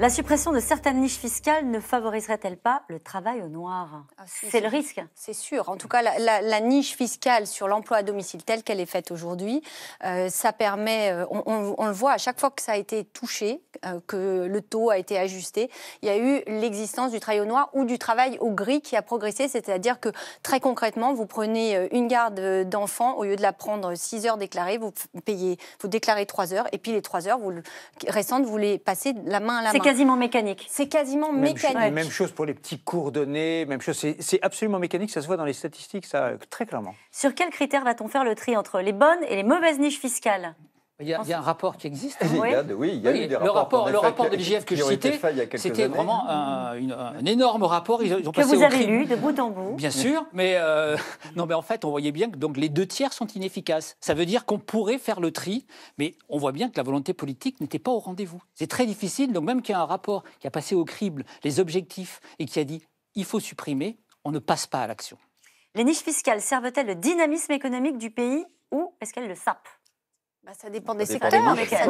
La suppression de certaines niches fiscales ne favoriserait-elle pas le travail au noir ah, C'est le risque. C'est sûr. En tout cas, la, niche fiscale sur l'emploi à domicile telle qu'elle est faite aujourd'hui, euh, ça permet, euh, on, le voit à chaque fois que ça a été touché, euh, que le taux a été ajusté, il y a eu l'existence du travail au noir ou du travail au gris qui a progressé. C'est-à-dire que très concrètement, vous prenez une garde d'enfant, au lieu de la prendre 6 heures déclarées, vous, payez, vous déclarez 3 heures et puis les 3 heures récentes, vous les passez la main à la main quasiment mécanique. C'est quasiment mécanique. même chose pour les petits coordonnées, même chose. C'est absolument mécanique, ça se voit dans les statistiques, ça, très clairement. Sur quels critères va-t-on faire le tri entre les bonnes et les mauvaises niches fiscales il y, a, un rapport qui existe. des rapports. Le rapport, le de l'IGF que je citais, c'était vraiment un, énorme rapport. que vous avez lu de bout en bout. Bien sûr, mais euh, (laughs) non, mais en fait, on voyait bien que donc les deux tiers sont inefficaces. Ça veut dire qu'on pourrait faire le tri, mais on voit bien que la volonté politique n'était pas au rendez-vous. C'est très difficile. Donc même qu'il y a un rapport qui a passé au crible les objectifs et qui a dit il faut supprimer, on ne passe pas à l'action. Les niches fiscales servent-elles le dynamisme économique du pays ou est-ce qu'elles le sapent bah, ça dépend des secteurs. ça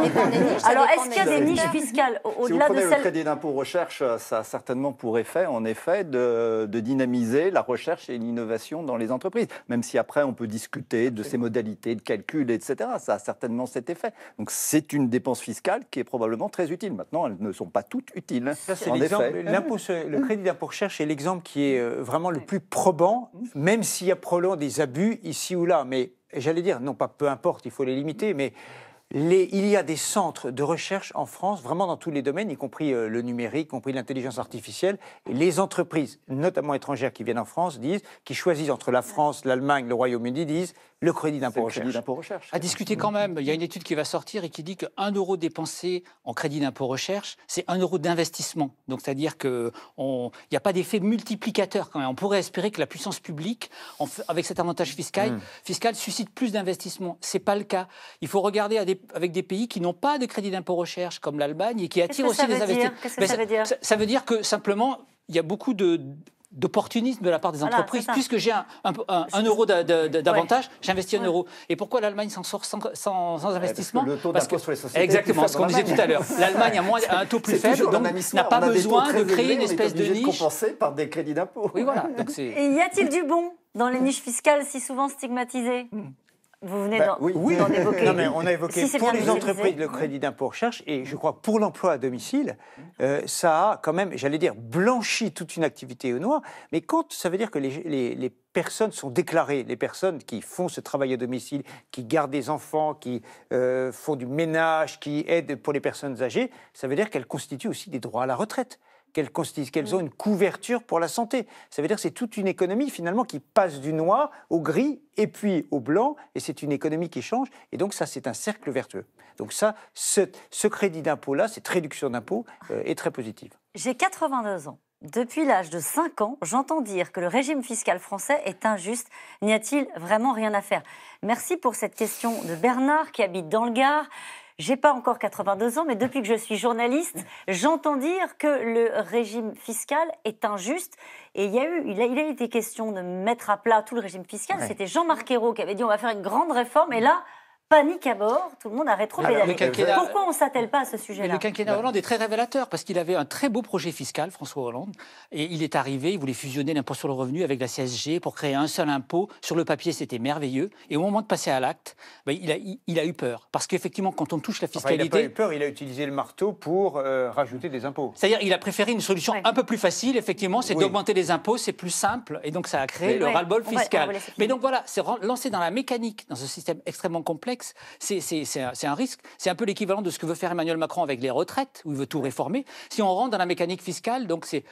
dépend des niches. Alors, est-ce qu'il y a des niches fiscales au-delà si de celles... le crédit d'impôt recherche, ça a certainement pour effet, en effet, de, dynamiser la recherche et l'innovation dans les entreprises. Même si après, on peut discuter de ces modalités de calcul, etc. Ça a certainement cet effet. Donc, c'est une dépense fiscale qui est probablement très utile. Maintenant, elles ne sont pas toutes utiles. Ça, c'est l'exemple. Mmh. Le crédit d'impôt recherche est l'exemple qui est euh, vraiment le plus probant, mmh. même s'il y a probablement des abus ici ou là. Mais j'allais dire, non pas peu importe, il faut les limiter, mais il y a des centres de recherche en France, vraiment dans tous les domaines, y compris euh, le numérique, y compris l'intelligence artificielle. les entreprises, notamment étrangères qui viennent en France, disent, qui choisissent entre la France, l'Allemagne, le Royaume-Uni, disent, le crédit d'impôt recherche. À discuter quand même. Il y a une étude qui va sortir et qui dit qu'un euro dépensé en crédit d'impôt recherche, c'est un euro d'investissement. Donc, c'est-à-dire qu'il n'y a pas d'effet multiplicateur quand même. On pourrait espérer que la puissance publique, avec cet avantage fiscal, hmm. fiscal suscite plus d'investissements. Ce n'est pas le cas. Il faut regarder avec des pays qui n'ont pas de crédit d'impôt recherche, comme l'Allemagne, et qui attirent aussi des investisseurs. Qu'est-ce que ben, ça veut dire ça veut dire que simplement, il y a beaucoup de d'opportunisme de la part des entreprises, puisque j'ai un, euro d'avantage, j'investis un euro. Et pourquoi l'Allemagne s'en sort sans, investissement Parce que le taux sur les sociétés Exactement, ce qu'on disait tout à l'heure. L'Allemagne a, un taux (laughs) plus faible, donc n'a pas besoin de créer une espèce de niche. compensée par des crédits d'impôt. Oui, voilà. (laughs) Et y a-t-il du bon dans les niches fiscales si souvent stigmatisées hmm. Vous venez bah, d'en oui. oui. on a évoqué pour les entreprises le crédit d'impôt recherche et je crois pour l'emploi à domicile, euh, ça a quand même, j'allais dire, blanchi toute une activité au noir. Mais quand ça veut dire que les, personnes sont déclarées, les personnes qui font ce travail à domicile, qui gardent des enfants, qui euh, font du ménage, qui aident pour les personnes âgées, ça veut dire qu'elles constituent aussi des droits à la retraite qu'elles mm. ont une couverture pour la santé. Ça veut dire que c'est toute une économie finalement qui passe du noir au gris et puis au blanc, et c'est une économie qui change, et donc ça c'est un cercle vertueux. Donc ça, ce, crédit d'impôt-là, cette réduction d'impôt euh, est très positive. J'ai 82 ans. Depuis l'âge de 5 ans, j'entends dire que le régime fiscal français est injuste. N'y a-t-il vraiment rien à faire Merci pour cette question de Bernard qui habite dans le Gard. J'ai pas encore 82 ans, mais depuis que je suis journaliste, j'entends dire que le régime fiscal est injuste. Et il y a eu, il a, été question de mettre à plat tout le régime fiscal. C'était Jean-Marc Ayrault qui avait dit on va faire une grande réforme. Et là, panique à bord, tout le monde a rétro Pourquoi on ne s'attelle pas à ce sujet-là Le quinquennat bah. Hollande est très révélateur parce qu'il avait un très beau projet fiscal, François Hollande, et il est arrivé, il voulait fusionner l'impôt sur le revenu avec la CSG pour créer un seul impôt. Sur le papier, c'était merveilleux. Et au moment de passer à l'acte, bah, il, a, il, a, eu peur. Parce qu'effectivement, quand on touche la fiscalité. il a pas eu peur, il a utilisé le marteau pour euh, rajouter des impôts. C'est-à-dire, il a préféré une solution un peu plus facile, effectivement, c'est d'augmenter les impôts, c'est plus simple. Et donc, ça a créé le ras-le-bol fiscal. Mais donc voilà, c'est lancé dans la mécanique, dans ce système extrêmement complexe c'est un, risque. C'est un peu l'équivalent de ce que veut faire Emmanuel Macron avec les retraites, où il veut tout réformer. Si on rentre dans la mécanique fiscale, donc c'est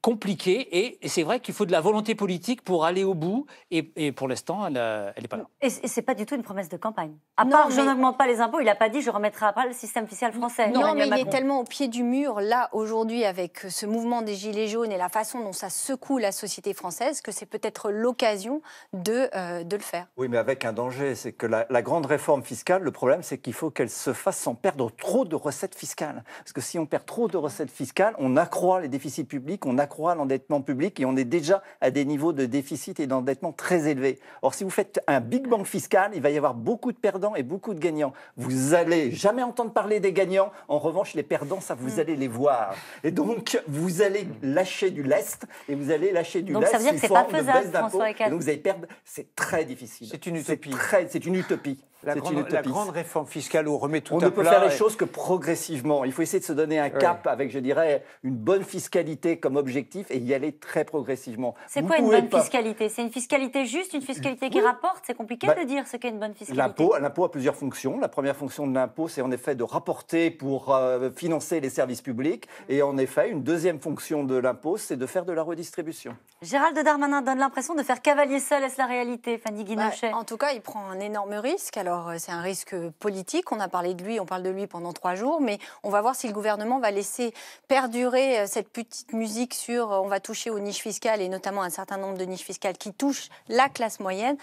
compliqué. Et, c'est vrai qu'il faut de la volonté politique pour aller au bout. Et, pour l'instant, elle n'est euh, pas là. Et c'est pas du tout une promesse de campagne. À part je n'augmente pas les impôts, il n'a pas dit je remettrai à le système fiscal français. Non, mais il est tellement au pied du mur, là, aujourd'hui, avec ce mouvement des Gilets jaunes et la façon dont ça secoue la société française, que c'est peut-être l'occasion de, euh, le faire. Oui, mais avec un danger, c'est que la, la grande réforme réforme fiscale, le problème, c'est qu'il faut qu'elle se fasse sans perdre trop de recettes fiscales. Parce que si on perd trop de recettes fiscales, on accroît les déficits publics, on accroît l'endettement public et on est déjà à des niveaux de déficit et d'endettement très élevés. Or, si vous faites un Big Bang fiscal, il va y avoir beaucoup de perdants et beaucoup de gagnants. Vous allez jamais entendre parler des gagnants. En revanche, les perdants, ça, vous mm. allez les voir. Et donc, vous allez lâcher du lest et vous allez lâcher du donc, lest. Ça veut dire que c'est pas faisable, François Donc, vous allez perdre. C'est très difficile. C'est une utopie. C'est une utopie. La grande, réforme fiscale où on remet tout à plat. On ne peut faire les choses que progressivement. Il faut essayer de se donner un cap avec, je dirais, une bonne fiscalité comme objectif et y aller très progressivement. C'est quoi une bonne fiscalité C'est une fiscalité juste, une fiscalité qui rapporte C'est compliqué bah, de dire ce qu'est une bonne fiscalité. L'impôt, l'impôt a plusieurs fonctions. La première fonction de l'impôt, c'est en effet de rapporter pour euh, financer les services publics. Et en effet, une deuxième fonction de l'impôt, c'est de faire de la redistribution. Gérald Darmanin donne l'impression de faire cavalier seul. Est-ce la réalité, Fanny bah, Guinochet En tout cas, il prend un énorme risque alors, euh, c'est un risque euh, politique. On a parlé de lui, on parle de lui pendant trois jours, mais on va voir si le gouvernement va laisser perdurer euh, cette petite musique sur on va toucher aux niches fiscales et notamment un certain nombre de niches fiscales qui touchent la classe moyenne.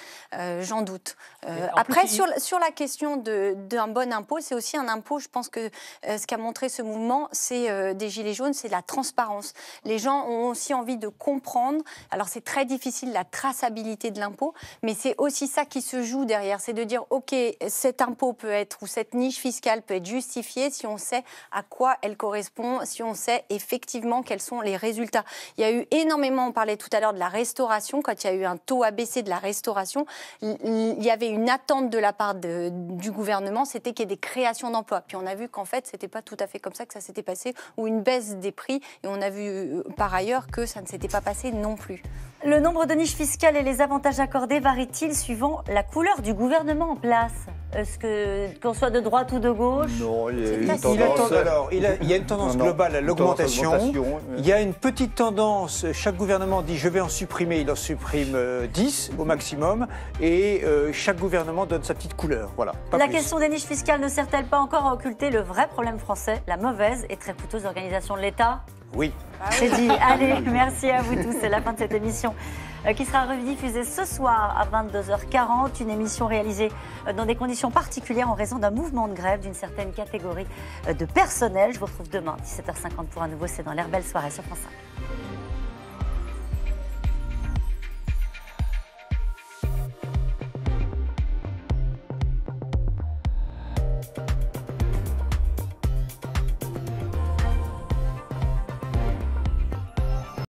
J'en doute. après, sur, sur, la question d'un bon impôt, c'est aussi un impôt. Je pense que ce qu'a montré ce mouvement, c'est des Gilets jaunes, c'est la transparence. Les gens ont aussi envie de comprendre. Alors, c'est très difficile la traçabilité de l'impôt, mais c'est aussi ça qui se joue derrière. C'est de dire, OK, cet impôt peut être ou cette niche fiscale peut être justifiée si on sait à quoi elle correspond, si on sait effectivement quels sont les résultats. Il y a eu énormément, on parlait tout à l'heure de la restauration, quand il y a eu un taux abaissé de la restauration, il y avait une attente de la part du gouvernement, c'était qu'il y ait des créations d'emplois. Puis on a vu qu'en fait, c'était pas tout à fait comme ça que ça s'était passé, ou une baisse des prix, et on a vu euh, par ailleurs que ça ne s'était pas passé non plus. Le nombre de niches fiscales et les avantages accordés varient-ils suivant la couleur du gouvernement en place est-ce que qu'on soit de droite ou de gauche Non, il y a une tendance. alors, il, une tendance globale à l'augmentation. Il y a une petite tendance. Chaque gouvernement dit je vais en supprimer, il en supprime 10 euh, au maximum, et euh, chaque gouvernement donne sa petite couleur. Voilà. la question des niches fiscales ne sert-elle pas encore à occulter le vrai problème français, la mauvaise et très coûteuse organisation de l'État Oui. Allez, (laughs) merci à vous tous. C'est la fin de cette émission. Euh, qui sera rediffusée ce soir à 22h40. Une émission réalisée euh, dans des conditions particulières en raison d'un mouvement de grève d'une certaine catégorie euh, de personnel. Je vous retrouve demain, 17h50 pour un nouveau C'est dans l'air. Belle soirée sur France 5.